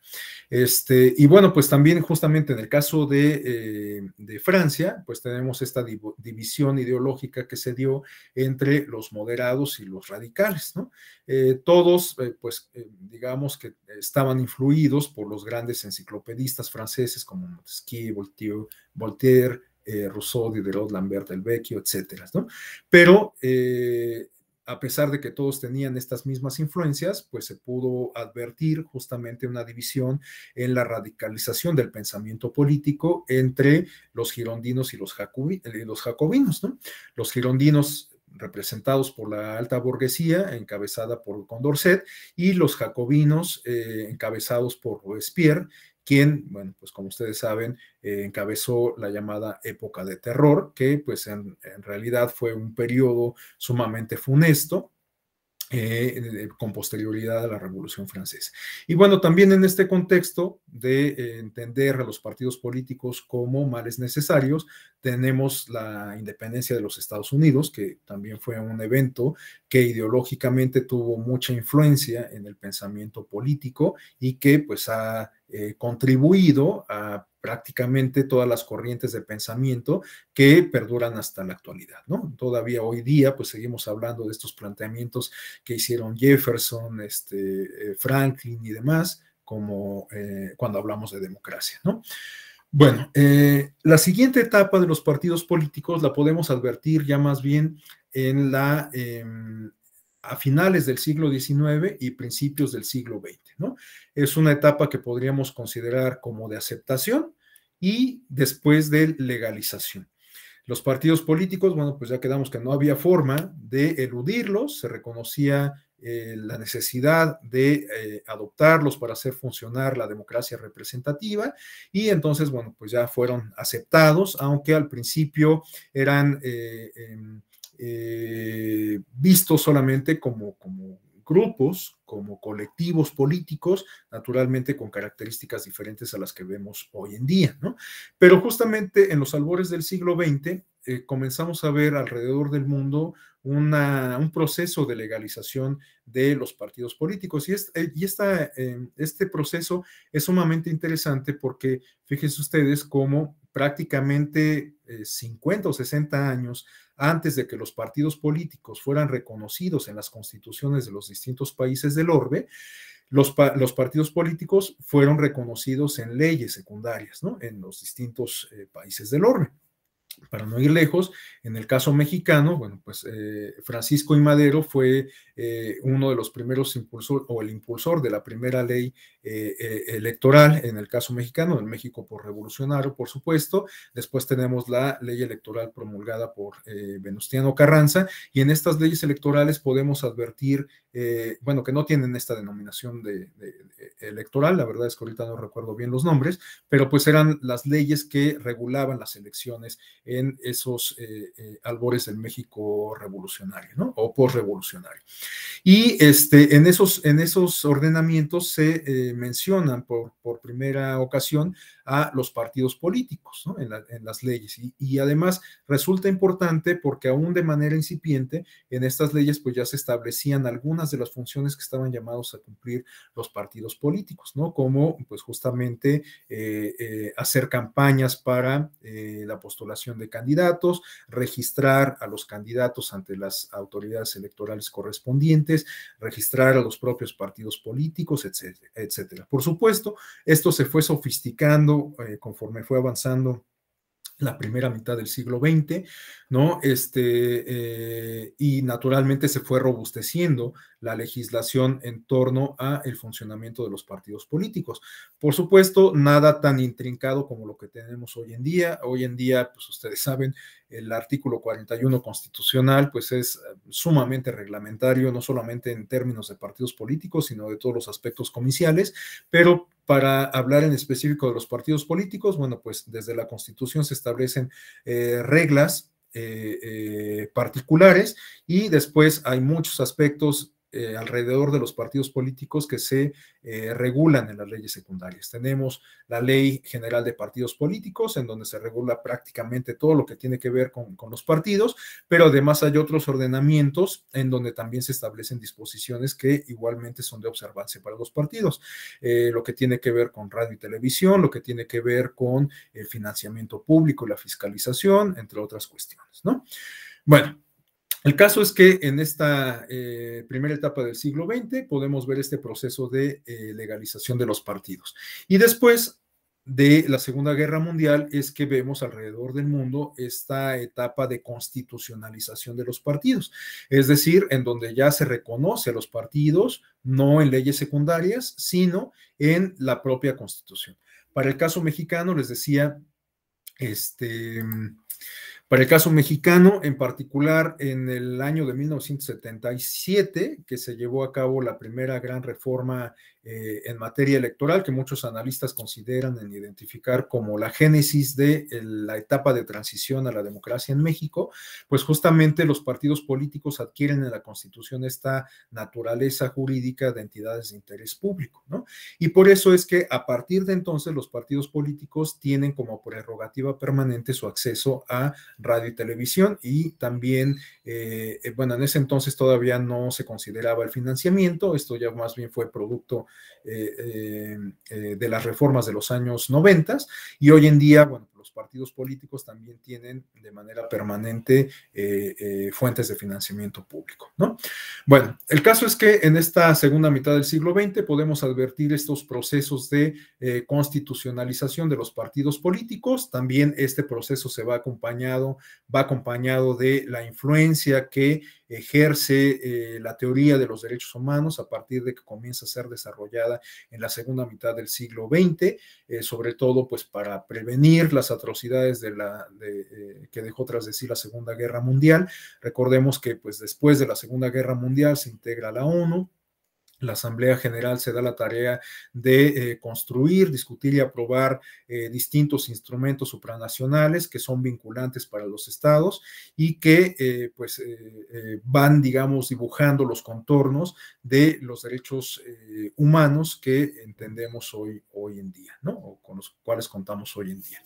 Este, y bueno, pues también justamente en el caso de, eh, Francia, pues tenemos esta división ideológica que se dio entre los moderados y los radicales, ¿no? Eh, todos, pues digamos que estaban influidos por los grandes enciclopedistas franceses como Montesquieu, Voltaire, Rousseau, Diderot, Lambert, el Vecchio, etcétera, ¿no? Pero a pesar de que todos tenían estas mismas influencias, pues se pudo advertir justamente una división en la radicalización del pensamiento político entre los girondinos y los, eh, jacobinos. ¿no? Los girondinos representados por la alta burguesía, encabezada por Condorcet, y los jacobinos, eh, encabezados por Robespierre quien, bueno, pues como ustedes saben, eh, encabezó la llamada época de terror, que pues en, realidad fue un periodo sumamente funesto, eh, eh, con posterioridad a la Revolución Francesa. Y bueno, también en este contexto de entender a los partidos políticos como males necesarios, tenemos la independencia de los Estados Unidos, que también fue un evento que ideológicamente tuvo mucha influencia en el pensamiento político y que pues ha eh, contribuido a prácticamente todas las corrientes de pensamiento que perduran hasta la actualidad, ¿no? Todavía hoy día, pues seguimos hablando de estos planteamientos que hicieron Jefferson, este, eh, Franklin y demás, como eh, cuando hablamos de democracia, ¿no? Bueno, la siguiente etapa de los partidos políticos la podemos advertir ya más bien en la, em, a finales del siglo XIX y principios del siglo XX. ¿no? Es una etapa que podríamos considerar como de aceptación y después de legalización. Los partidos políticos, bueno, pues ya quedamos que no había forma de eludirlos, se reconocía eh, la necesidad de eh, adoptarlos para hacer funcionar la democracia representativa y entonces, bueno, pues ya fueron aceptados, aunque al principio eran eh, em, eh, vistos solamente como, como grupos, como colectivos políticos, naturalmente con características diferentes a las que vemos hoy en día, ¿no? Pero justamente en los albores del siglo XX eh, comenzamos a ver alrededor del mundo un proceso de legalización de los partidos políticos. Y, eh, y este proceso es sumamente interesante porque fíjense ustedes cómo prácticamente 50 eh, o 60 años antes de que los partidos políticos fueran reconocidos en las constituciones de los distintos países del orbe, los, partidos políticos fueron reconocidos en leyes secundarias, ¿no? En los distintos eh, países del orbe. Para no ir lejos, en el caso mexicano, bueno, pues eh, Francisco y Madero fue uno de los primeros impulsores o el impulsor de la primera ley eh, eh, electoral, en el caso mexicano, en México por revolucionario, por supuesto. Después tenemos la ley electoral promulgada por eh, Venustiano Carranza, y en estas leyes electorales podemos advertir, bueno, que no tienen esta denominación de, electoral, la verdad es que ahorita no recuerdo bien los nombres, pero pues eran las leyes que regulaban las elecciones en esos albores del México revolucionario, ¿no? O postrevolucionario. Y este, en, esos, en esos ordenamientos se eh, mencionan por, primera ocasión a los partidos políticos en, las leyes. Y, además resulta importante porque aún de manera incipiente en estas leyes pues ya se establecían algunas de las funciones que estaban llamados a cumplir los partidos políticos, ¿no? Como pues justamente eh, eh, hacer campañas para la postulación de candidatos, registrar a los candidatos ante las autoridades electorales correspondientes, registrar a los propios partidos políticos, etcétera, etcétera. Por supuesto, esto se fue sofisticando eh, conforme fue avanzando la primera mitad del siglo XX, ¿no? Este, eh, y naturalmente se fue robusteciendo la legislación en torno a el funcionamiento de los partidos políticos. Por supuesto, nada tan intrincado como lo que tenemos hoy en día. Hoy en día, pues ustedes saben, el artículo 41 constitucional, pues es eh, sumamente reglamentario, no solamente en términos de partidos políticos, sino de todos los aspectos comerciales, pero para hablar en específico de los partidos políticos, bueno, pues desde la Constitución se establecen eh, reglas eh, eh, particulares y después hay muchos aspectos eh, alrededor de los partidos políticos que se eh, regulan en las leyes secundarias. Tenemos la Ley General de Partidos Políticos, en donde se regula prácticamente todo lo que tiene que ver con, los partidos, pero además hay otros ordenamientos en donde también se establecen disposiciones que igualmente son de observancia para los partidos. Eh, lo que tiene que ver con radio y televisión, lo que tiene que ver con el financiamiento público y la fiscalización, entre otras cuestiones, ¿no? Bueno, el caso es que en esta eh, primera etapa del siglo XX podemos ver este proceso de eh, legalización de los partidos. Y después de la Segunda Guerra Mundial es que vemos alrededor del mundo esta etapa de constitucionalización de los partidos, es decir, en donde ya se reconoce a los partidos, no en leyes secundarias, sino en la propia constitución. Para el caso mexicano, les decía, este... Para el caso mexicano, en particular en el año de 1977, que se llevó a cabo la primera gran reforma eh, en materia electoral que muchos analistas consideran en identificar como la génesis de eh, la etapa de transición a la democracia en México, pues justamente los partidos políticos adquieren en la Constitución esta naturaleza jurídica de entidades de interés público, ¿no? Y por eso es que a partir de entonces los partidos políticos tienen como prerrogativa permanente su acceso a radio y televisión y también, eh, bueno, en ese entonces todavía no se consideraba el financiamiento, esto ya más bien fue producto eh, eh, eh, de las reformas de los años 90 y hoy en día, bueno, partidos políticos también tienen de manera permanente eh, eh, fuentes de financiamiento público. ¿no? Bueno, el caso es que en esta segunda mitad del siglo XX podemos advertir estos procesos de eh, constitucionalización de los partidos políticos. También este proceso se va acompañado, va acompañado de la influencia que ejerce la teoría de los derechos humanos a partir de que comienza a ser desarrollada en la segunda mitad del siglo XX, sobre todo pues para prevenir las atrocidades de la, eh, que dejó tras decir la Segunda Guerra Mundial. Recordemos que pues, después de la Segunda Guerra Mundial se integra la ONU, la Asamblea General se da la tarea de eh, construir, discutir y aprobar eh, distintos instrumentos supranacionales que son vinculantes para los estados y que eh, pues, van, digamos, dibujando los contornos de los derechos humanos que entendemos hoy, hoy en día, ¿no? O con los cuales contamos hoy en día.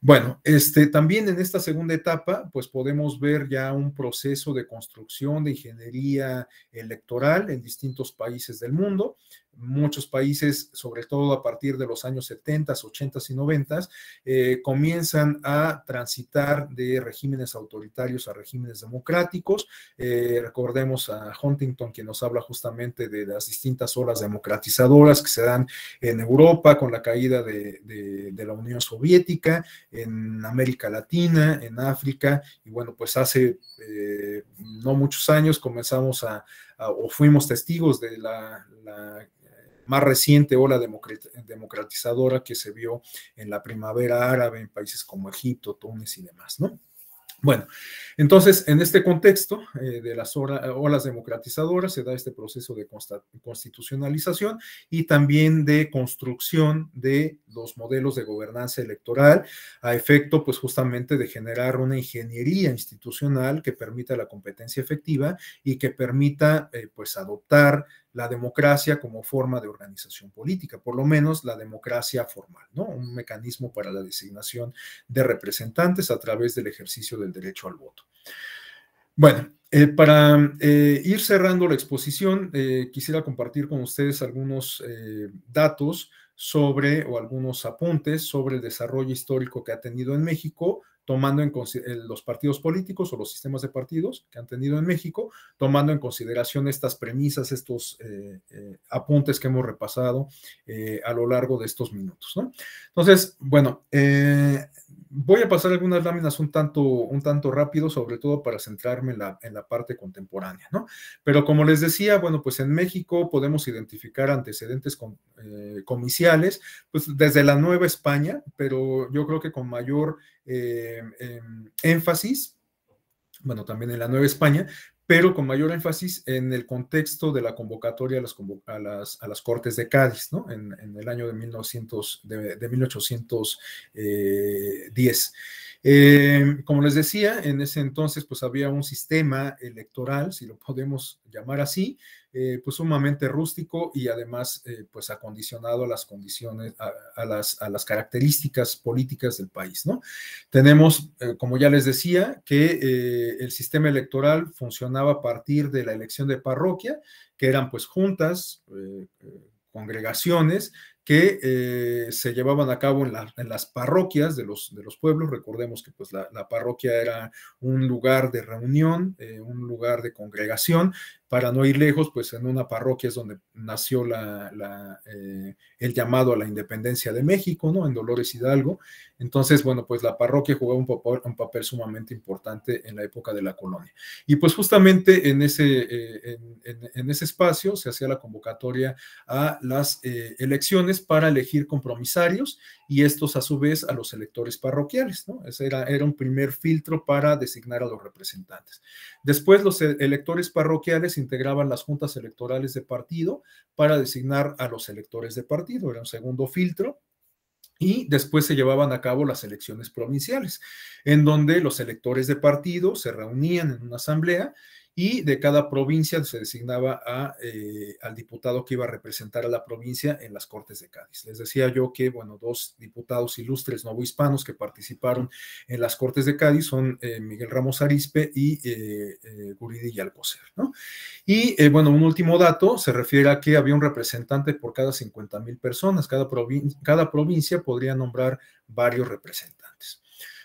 Bueno, este, también en esta segunda etapa, pues podemos ver ya un proceso de construcción de ingeniería electoral en distintos países del mundo muchos países, sobre todo a partir de los años 70, 80 y 90, eh, comienzan a transitar de regímenes autoritarios a regímenes democráticos. Eh, recordemos a Huntington, quien nos habla justamente de las distintas olas democratizadoras que se dan en Europa con la caída de, la Unión Soviética, en América Latina, en África, y bueno, pues hace eh, no muchos años comenzamos a, o fuimos testigos de la más reciente ola democratizadora que se vio en la primavera árabe en países como Egipto, Túnez y demás, ¿no? Bueno, entonces, en este contexto eh, de las olas democratizadoras se da este proceso de constitucionalización y también de construcción de los modelos de gobernanza electoral a efecto, pues justamente, de generar una ingeniería institucional que permita la competencia efectiva y que permita, eh, pues, adoptar la democracia como forma de organización política, por lo menos la democracia formal, ¿no? Un mecanismo para la designación de representantes a través del ejercicio del derecho al voto. Bueno, eh, para eh, ir cerrando la exposición, eh, quisiera compartir con ustedes algunos datos sobre o algunos apuntes sobre el desarrollo histórico que ha tenido en México tomando en los partidos políticos o los sistemas de partidos que han tenido en México, tomando en consideración estas premisas, estos eh, eh, apuntes que hemos repasado eh, a lo largo de estos minutos. Entonces, bueno, voy a pasar algunas láminas un tanto, un tanto rápido, sobre todo para centrarme en la, en la parte contemporánea, ¿no? Pero como les decía, bueno, pues en México podemos identificar antecedentes con, eh, comiciales, pues desde la Nueva España, pero yo creo que con mayor eh, em, énfasis bueno, también en la Nueva España, pero con mayor énfasis en el contexto de la convocatoria a las, Cortes de Cádiz, ¿no? en, el año de, 1810. Eh, eh, como les decía, en ese entonces pues había un sistema electoral, si lo podemos llamar así, eh, pues sumamente rústico y además eh, pues acondicionado a las condiciones, a, las, características políticas del país, ¿no? Tenemos, eh, como ya les decía, que el sistema electoral funcionaba a partir de la elección de parroquia, que eran pues juntas, congregaciones que se llevaban a cabo en, las parroquias de los, de los pueblos. Recordemos que pues, la, parroquia era un lugar de reunión, un lugar de congregación para no ir lejos, pues en una parroquia es donde nació eh, el llamado a la independencia de México, ¿no? En Dolores Hidalgo. Entonces, bueno, pues la parroquia jugaba un papel, sumamente importante en la época de la colonia. Y pues justamente en ese, eh, en, ese espacio se hacía la convocatoria a las eh, elecciones para elegir compromisarios y estos a su vez a los electores parroquiales, ¿no? Ese era, era un primer filtro para designar a los representantes. Después los e-, electores parroquiales integraban las juntas electorales de partido para designar a los electores de partido, era un segundo filtro, y después se llevaban a cabo las elecciones provinciales, en donde los electores de partido se reunían en una asamblea y de cada provincia se designaba a, eh, al diputado que iba a representar a la provincia en las Cortes de Cádiz. Les decía yo que, bueno, dos diputados ilustres novohispanos que participaron en las Cortes de Cádiz son eh, Miguel Ramos Arizpe y eh, eh Guridi Alcocer, Y, bueno, un último dato se refiere a que había un representante por cada 50 mil personas. Cada, cada provincia podría nombrar varios representantes.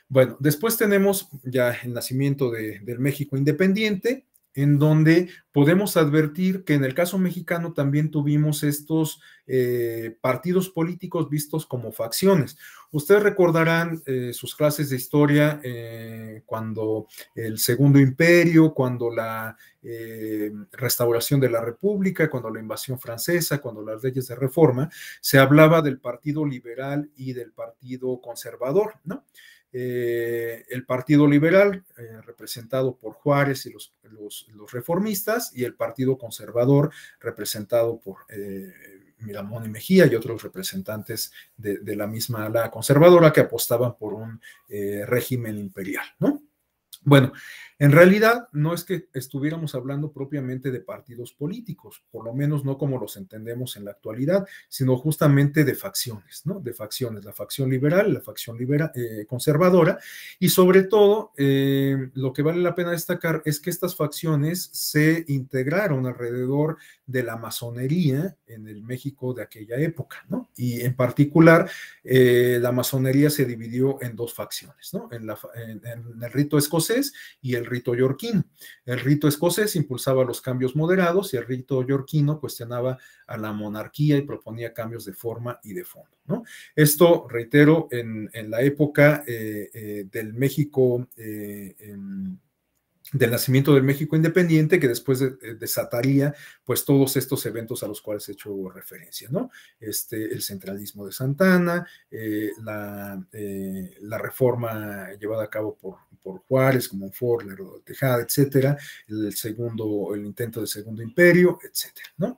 Bueno, después tenemos ya el nacimiento del México independiente, en donde podemos advertir que en el caso mexicano también tuvimos estos eh, partidos políticos vistos como facciones. Ustedes recordarán eh, sus clases de historia eh, cuando el Segundo Imperio, cuando la restauración de la República, cuando la invasión francesa, cuando las leyes de reforma, se hablaba del Partido Liberal y del Partido Conservador, ¿no? Eh, el Partido Liberal, eh, representado por Juárez y los, reformistas, y el Partido Conservador, representado por eh, Miramón y Mejía y otros representantes de, de, la misma ala conservadora que apostaban por un régimen imperial, ¿no? Bueno, en realidad no es que estuviéramos hablando propiamente de partidos políticos, por lo menos no como los entendemos en la actualidad, sino justamente de facciones, ¿no? De facciones, la facción liberal, la facción libera, eh, conservadora, y sobre todo eh, lo que vale la pena destacar es que estas facciones se integraron alrededor de la masonería en el México de aquella época, ¿no? Y en particular, eh, la masonería se dividió en dos facciones, ¿no? En, en el rito escocés, y el rito yorquino. El rito escocés impulsaba los cambios moderados y el rito yorquino cuestionaba a la monarquía y proponía cambios de forma y de fondo. Esto, reitero, en, la época eh, eh, del México. En, eh, em, del nacimiento del México independiente que después eh, desataría pues todos estos eventos a los cuales he hecho referencia, ¿no? Este, el centralismo de Santana, eh, la, eh, la, reforma llevada a cabo por, por Juárez, como Forler o Tejada, etcétera, el segundo, el intento del segundo imperio, etcétera, ¿no?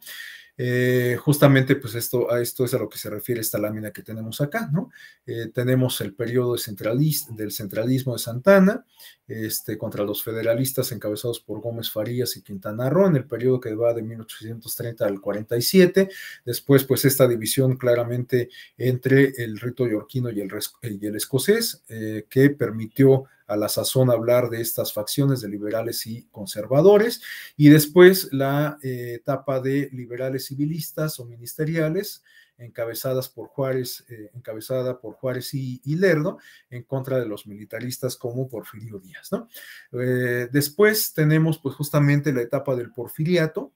Eh, justamente, pues esto, a esto es a lo que se refiere esta lámina que tenemos acá, ¿no? Eh, tenemos el periodo del centralismo de Santana este, contra los federalistas encabezados por Gómez Farías y Quintana Roo, en el periodo que va de 1830 al 47. Después, pues esta división claramente entre el rito yorquino y el, el escocés, eh, que permitió a la sazón hablar de estas facciones de liberales y conservadores, y después la eh, etapa de liberales civilistas o ministeriales, encabezadas por Juárez, eh, encabezada por Juárez y, y, Lerdo, en contra de los militaristas como Porfirio Díaz. Eh, después tenemos pues justamente la etapa del porfiriato,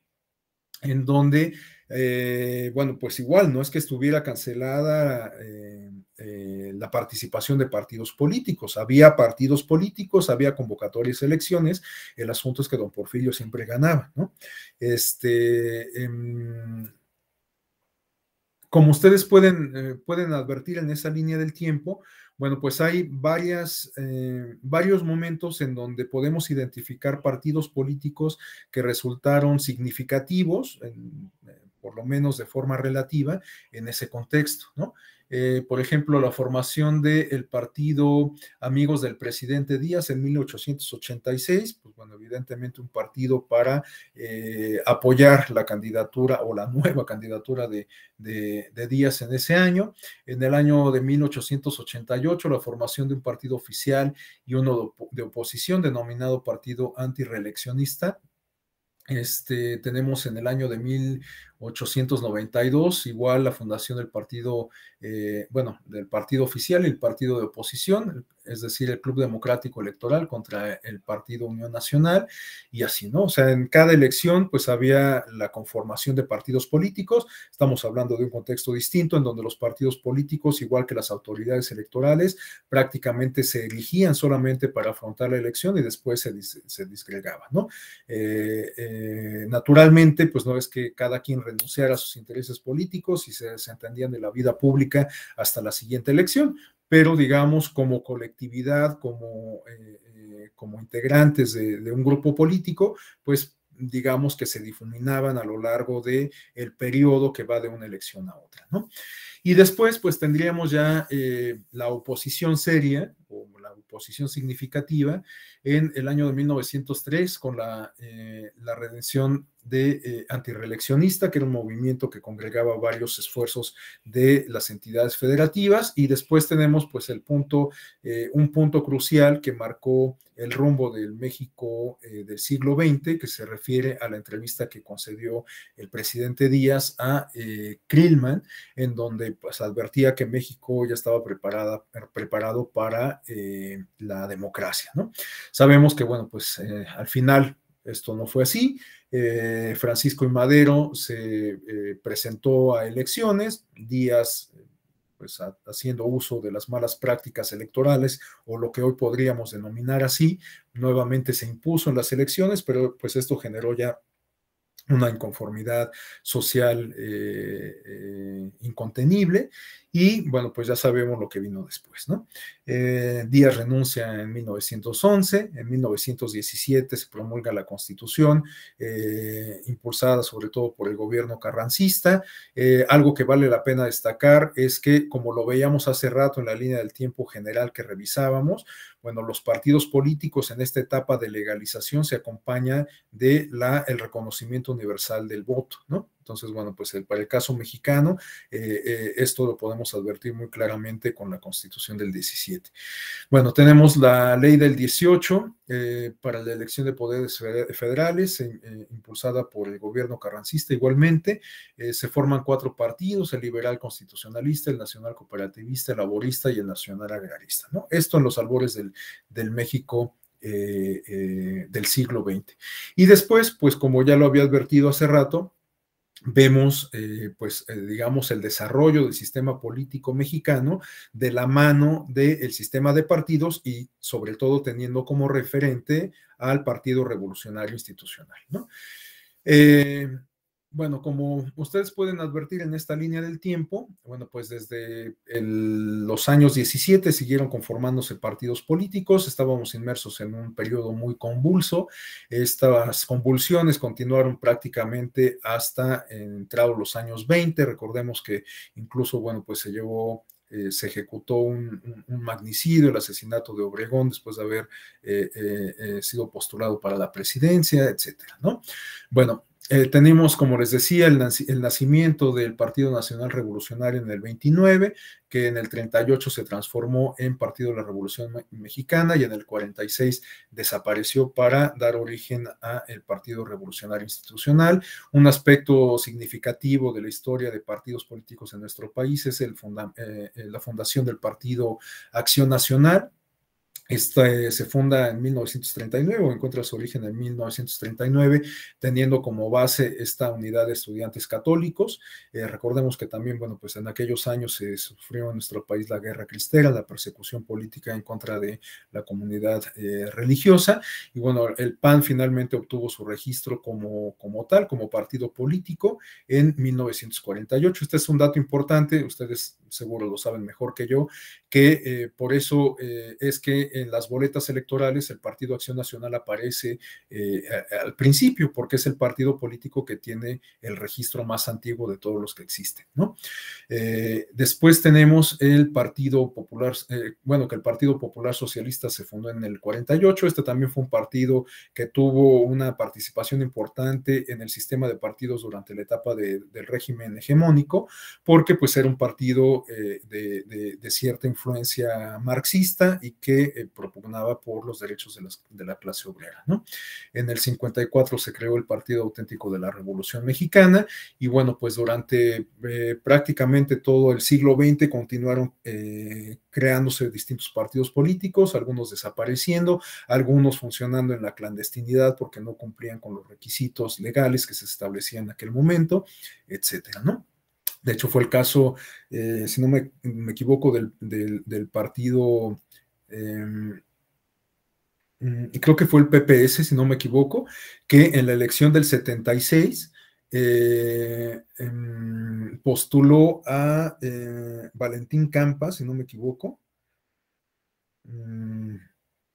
en donde eh, bueno, pues igual, no es que estuviera cancelada eh, eh, la participación de partidos políticos. Había partidos políticos, había convocatorias, elecciones. El asunto es que don Porfirio siempre ganaba, ¿no? Este. Em, como ustedes pueden, pueden advertir en esa línea del tiempo, bueno, pues hay varias, varios momentos en donde podemos identificar partidos políticos que resultaron significativos en, por lo menos de forma relativa, en ese contexto, ¿no? Eh, por ejemplo, la formación del partido Amigos del Presidente Díaz en 1886, pues bueno, evidentemente un partido para eh, apoyar la candidatura o la nueva candidatura de, de, Díaz en ese año. En el año de 1888, la formación de un partido oficial y uno de, oposición denominado Partido Antireeleccionista, este, tenemos en el año de 892, igual la fundación del partido, eh, bueno, del partido oficial el partido de oposición, es decir, el Club Democrático Electoral contra el Partido Unión Nacional, y así, ¿no? O sea, en cada elección pues había la conformación de partidos políticos, estamos hablando de un contexto distinto en donde los partidos políticos, igual que las autoridades electorales, prácticamente se eligían solamente para afrontar la elección y después se, se disgregaban, ¿no? Eh, eh, naturalmente, pues no es que cada quien renunciar a sus intereses políticos y se desentendían de la vida pública hasta la siguiente elección. Pero digamos, como colectividad, como, eh, eh, como integrantes de, un grupo político, pues digamos que se difuminaban a lo largo de periodo que va de una elección a otra, ¿no? Y después, pues tendríamos ya eh, la oposición seria o la oposición significativa en el año de 1903 con la, eh, la redención de eh, que era un movimiento que congregaba varios esfuerzos de las entidades federativas, y después tenemos pues el punto, eh, un punto crucial que marcó el rumbo del México del siglo XX, que se refiere a la entrevista que concedió el presidente Díaz a Krillman, en donde eh, pues advertía que México ya estaba preparada, er, preparado para eh, la democracia. ¿no? Sabemos que, bueno, pues eh, al final esto no fue así. Francisco y Madero se presentó a elecciones, días pues haciendo uso de las malas prácticas electorales o lo que hoy podríamos denominar así, nuevamente se impuso en las elecciones, pero pues esto generó ya una inconformidad social eh, eh, incontenible y bueno, pues ya sabemos lo que vino después, ¿no? Eh, Díaz renuncia en 1911, en 1917 se promulga la constitución, impulsada sobre todo por el gobierno carrancista. algo que vale la pena destacar es que, como lo veíamos hace rato en la línea del tiempo general que revisábamos, bueno, los partidos políticos en esta etapa de legalización se acompaña de la, el reconocimiento universal del voto, ¿no? Entonces, bueno, pues para el caso mexicano, eh, eh, esto lo podemos advertir muy claramente con la constitución del 17. Bueno, tenemos la ley del 18 eh, para la elección de poderes federales, impulsada por el gobierno carrancista igualmente. se forman cuatro partidos, el liberal constitucionalista, el nacional cooperativista, el laborista y el nacional agrarista. ¿no? Esto en los albores del México eh, eh, del siglo XX. Y después, pues como ya lo había advertido hace rato, vemos, eh, pues, digamos, el desarrollo del sistema político mexicano de la mano del sistema de partidos y sobre todo teniendo como referente al Partido Revolucionario Institucional. ¿no? Bueno, como ustedes pueden advertir en esta línea del tiempo, bueno, pues desde los años 17 siguieron conformándose partidos políticos, estábamos inmersos en un periodo muy convulso, estas convulsiones continuaron prácticamente hasta entrados los años 20, recordemos que incluso, bueno, pues se llevó eh, se ejecutó un, magnicidio, el asesinato de Obregón después de haber eh, eh, sido postulado para la presidencia, etcétera, ¿no? Bueno, eh, tenemos, como les decía, el, nacimiento del Partido Nacional Revolucionario en el 29, que en el 38 se transformó en Partido de la Revolución Mexicana y en el 46 desapareció para dar origen a el Partido Revolucionario Institucional. Un aspecto significativo de la historia de partidos políticos en nuestro país es el eh, eh, la fundación del Partido Acción Nacional, este se funda en 1939 o encuentra su origen en 1939, teniendo como base esta unidad de estudiantes católicos. Eh, recordemos que también, bueno, pues en aquellos años se sufrió en nuestro país la guerra cristera, la persecución política en contra de la comunidad eh, religiosa. Y bueno, el PAN finalmente obtuvo su registro como, como tal, como partido político, en 1948. Este es un dato importante, ustedes seguro lo saben mejor que yo, que eh, por eso eh, es que en las boletas electorales el Partido Acción Nacional aparece eh, al principio, porque es el partido político que tiene el registro más antiguo de todos los que existen, ¿no? después tenemos el Partido Popular, bueno, que el Partido Popular Socialista se fundó en el 48, este también fue un partido que tuvo una participación importante en el sistema de partidos durante la etapa del régimen hegemónico, porque pues era un partido eh, de, cierta influencia marxista y que eh, propugnaba por los derechos de, la clase obrera. ¿no? En el 54 se creó el Partido Auténtico de la Revolución Mexicana y bueno, pues durante eh, prácticamente todo el siglo XX continuaron creándose distintos partidos políticos, algunos desapareciendo, algunos funcionando en la clandestinidad porque no cumplían con los requisitos legales que se establecían en aquel momento, etcétera, ¿no? De hecho, fue el caso, eh, si no me, equivoco, del, partido, em, mm, creo que fue el PPS, si no me equivoco, que en la elección del 76 eh, em, postuló a eh, Valentín Campa, si no me equivoco. Mm,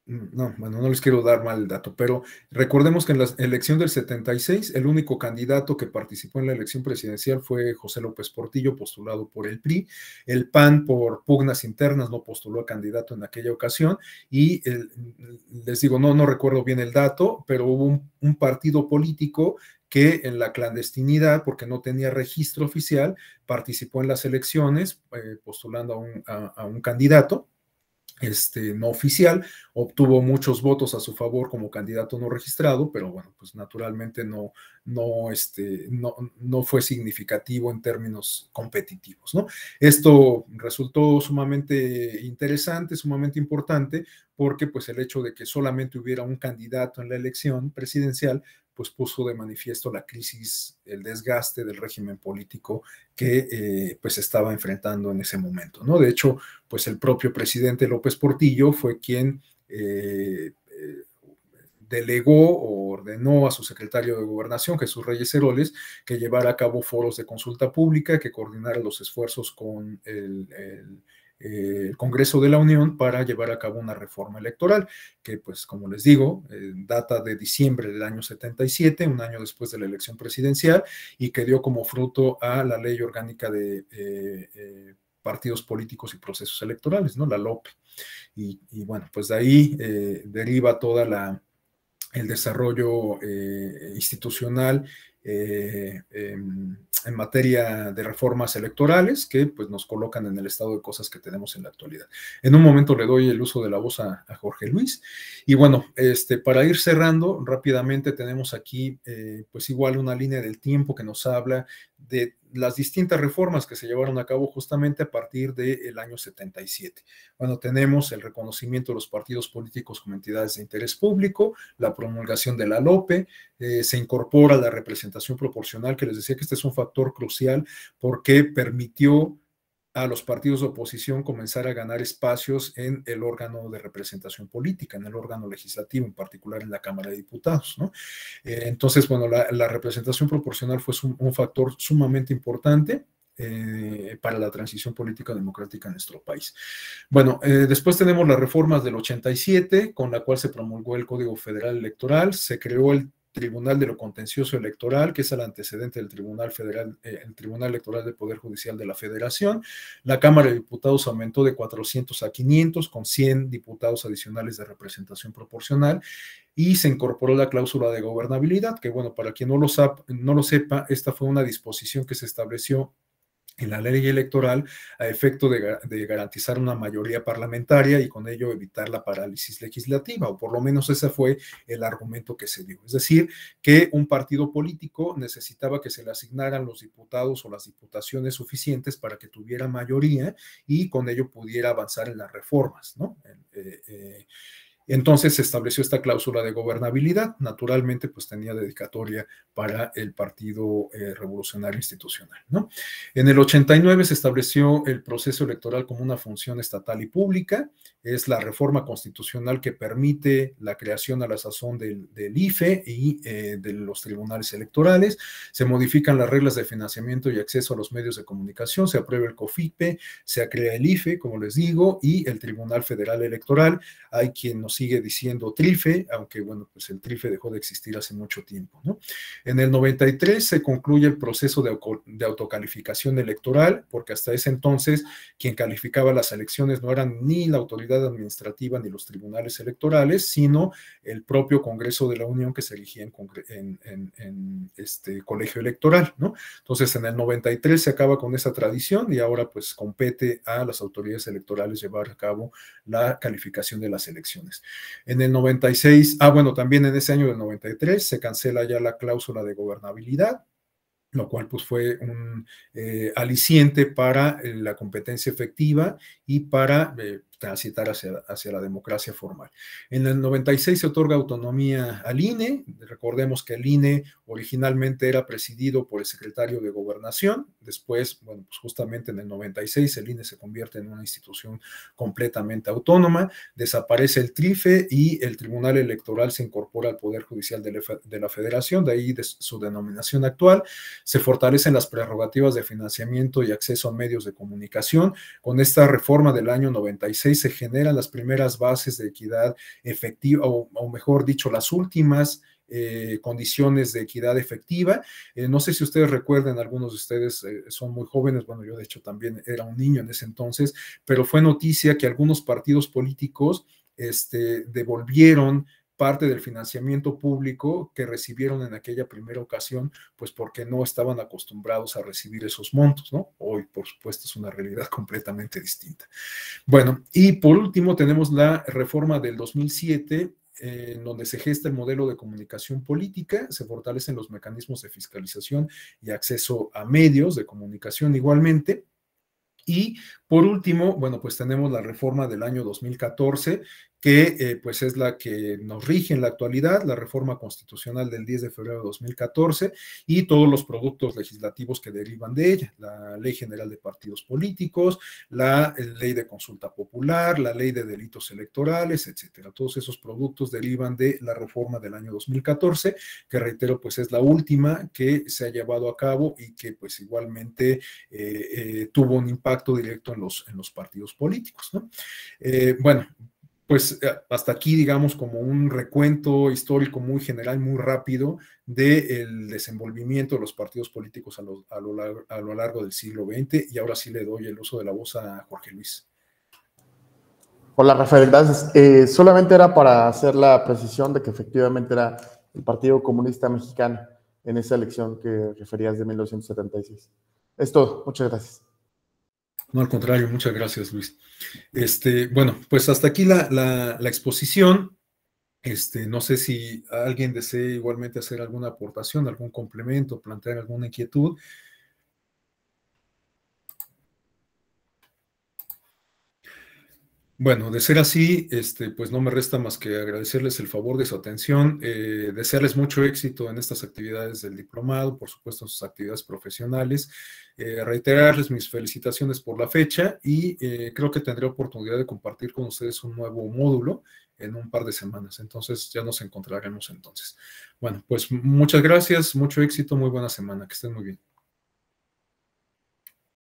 no, bueno, no les quiero dar mal el dato, pero recordemos que en la elección del 76, el único candidato que participó en la elección presidencial fue José López Portillo, postulado por el PRI. El PAN, por pugnas internas, no postuló a candidato en aquella ocasión. Y les digo, no, no recuerdo bien el dato, pero hubo un, partido político que en la clandestinidad, porque no tenía registro oficial, participó en las elecciones eh, postulando a un candidato este, no oficial, obtuvo muchos votos a su favor como candidato no registrado, pero bueno, pues naturalmente no, no, este, no, no fue significativo en términos competitivos. ¿no? Esto resultó sumamente interesante, sumamente importante, porque pues el hecho de que solamente hubiera un candidato en la elección presidencial, pues puso de manifiesto la crisis, el desgaste del régimen político que se eh, pues estaba enfrentando en ese momento, ¿no? De hecho, pues el propio presidente López Portillo fue quien eh, eh, delegó o ordenó a su secretario de Gobernación, Jesús Reyes Heroles, que llevara a cabo foros de consulta pública, que coordinara los esfuerzos con el eh, el Congreso de la Unión para llevar a cabo una reforma electoral, que pues como les digo, eh, data de diciembre del año 77, un año después de la elección presidencial, y que dio como fruto a la ley orgánica de eh, partidos políticos y procesos electorales, ¿no? La LOPE. Y, bueno, pues de ahí deriva toda la el desarrollo institucional eh, em, en materia de reformas electorales que pues, nos colocan en el estado de cosas que tenemos en la actualidad. En un momento le doy el uso de la voz a, Jorge Luis. Y bueno, este, para ir cerrando rápidamente tenemos aquí eh, pues igual una línea del tiempo que nos habla de las distintas reformas que se llevaron a cabo justamente a partir del año 77. Bueno, tenemos el reconocimiento de los partidos políticos como entidades de interés público, la promulgación de la LOPE, eh, se incorpora la representación proporcional, que les decía que este es un factor crucial porque permitió a los partidos de oposición comenzar a ganar espacios en el órgano de representación política, en el órgano legislativo, en particular en la Cámara de Diputados. Eh, entonces, bueno, la, representación proporcional fue un, factor sumamente importante. Eh, para la transición política democrática en nuestro país. Bueno, eh, después tenemos las reformas del 87, con la cual se promulgó el Código Federal Electoral, se creó el Tribunal de lo Contencioso Electoral, que es el antecedente del Tribunal Federal, eh, el Tribunal Electoral del Poder Judicial de la Federación. La Cámara de Diputados aumentó de 400 a 500 con 100 diputados adicionales de representación proporcional y se incorporó la cláusula de gobernabilidad, que bueno, para quien no lo, no lo sepa, esta fue una disposición que se estableció en la ley electoral a efecto de, garantizar una mayoría parlamentaria y con ello evitar la parálisis legislativa, o por lo menos ese fue el argumento que se dio. Es decir, que un partido político necesitaba que se le asignaran los diputados o las diputaciones suficientes para que tuviera mayoría y con ello pudiera avanzar en las reformas, ¿no? Eh, eh, entonces se estableció esta cláusula de gobernabilidad, naturalmente pues tenía dedicatoria para el Partido eh, Revolucionario Institucional. ¿no? En el 89 se estableció el proceso electoral como una función estatal y pública, es la reforma constitucional que permite la creación a la sazón del, IFE y eh, de los tribunales electorales, se modifican las reglas de financiamiento y acceso a los medios de comunicación, se aprueba el COFIPE, se crea el IFE, como les digo, y el Tribunal Federal Electoral, hay quien nos sigue diciendo Trife, aunque bueno, pues el Trife dejó de existir hace mucho tiempo. ¿no? En el 93 se concluye el proceso de, autocalificación electoral, porque hasta ese entonces quien calificaba las elecciones no eran ni la autoridad administrativa ni los tribunales electorales, sino el propio Congreso de la Unión que se elegía en este colegio electoral. ¿no? Entonces en el 93 se acaba con esa tradición y ahora pues compete a las autoridades electorales llevar a cabo la calificación de las elecciones. En el 96, ah, bueno, también en ese año del 93 se cancela ya la cláusula de gobernabilidad, lo cual pues fue un eh, aliciente para eh, la competencia efectiva y para eh, transitar hacia, la democracia formal. En el 96 se otorga autonomía al INE. Recordemos que el INE originalmente era presidido por el secretario de Gobernación. Después, bueno, pues justamente en el 96 el INE se convierte en una institución completamente autónoma. Desaparece el TRIFE y el Tribunal Electoral se incorpora al Poder Judicial de la Federación, de ahí su denominación actual. Se fortalecen las prerrogativas de financiamiento y acceso a medios de comunicación. Con esta reforma del año 96, se generan las primeras bases de equidad efectiva, o, mejor dicho, las últimas eh, condiciones de equidad efectiva. Eh, no sé si ustedes recuerden, algunos de ustedes eh, son muy jóvenes, bueno, yo de hecho también era un niño en ese entonces, pero fue noticia que algunos partidos políticos este, devolvieron parte del financiamiento público que recibieron en aquella primera ocasión, pues porque no estaban acostumbrados a recibir esos montos, ¿no? Hoy, por supuesto, es una realidad completamente distinta. Bueno, y por último tenemos la reforma del 2007 eh, en donde se gesta el modelo de comunicación política, se fortalecen los mecanismos de fiscalización y acceso a medios de comunicación igualmente, y por último, bueno, pues tenemos la reforma del año 2014 que eh, pues es la que nos rige en la actualidad, la reforma constitucional del 10 de febrero de 2014 y todos los productos legislativos que derivan de ella, la Ley General de Partidos Políticos, la eh, Ley de Consulta Popular, la Ley de Delitos Electorales, etcétera. Todos esos productos derivan de la reforma del año 2014, que reitero pues es la última que se ha llevado a cabo y que pues igualmente eh, tuvo un impacto directo en los, en los partidos políticos. ¿no? bueno, pues eh, hasta aquí, digamos, como un recuento histórico muy general, muy rápido, del el desenvolvimiento de los partidos políticos a lo, largo, del siglo XX. Y ahora sí le doy el uso de la voz a Jorge Luis. Hola, Rafael, gracias. Eh, solamente era para hacer la precisión de que efectivamente era el Partido Comunista Mexicano en esa elección que referías de 1976. Es todo. Muchas gracias. No, al contrario, muchas gracias, Luis. Este, bueno, pues hasta aquí la, la, exposición. Este, no sé si alguien desee igualmente hacer alguna aportación, algún complemento, plantear alguna inquietud. Bueno, de ser así, este, pues no me resta más que agradecerles el favor de su atención, eh, desearles mucho éxito en estas actividades del diplomado, por supuesto en sus actividades profesionales, eh, reiterarles mis felicitaciones por la fecha y eh, creo que tendré oportunidad de compartir con ustedes un nuevo módulo en un par de semanas, entonces ya nos encontraremos entonces. Bueno, pues muchas gracias, mucho éxito, muy buena semana, que estén muy bien.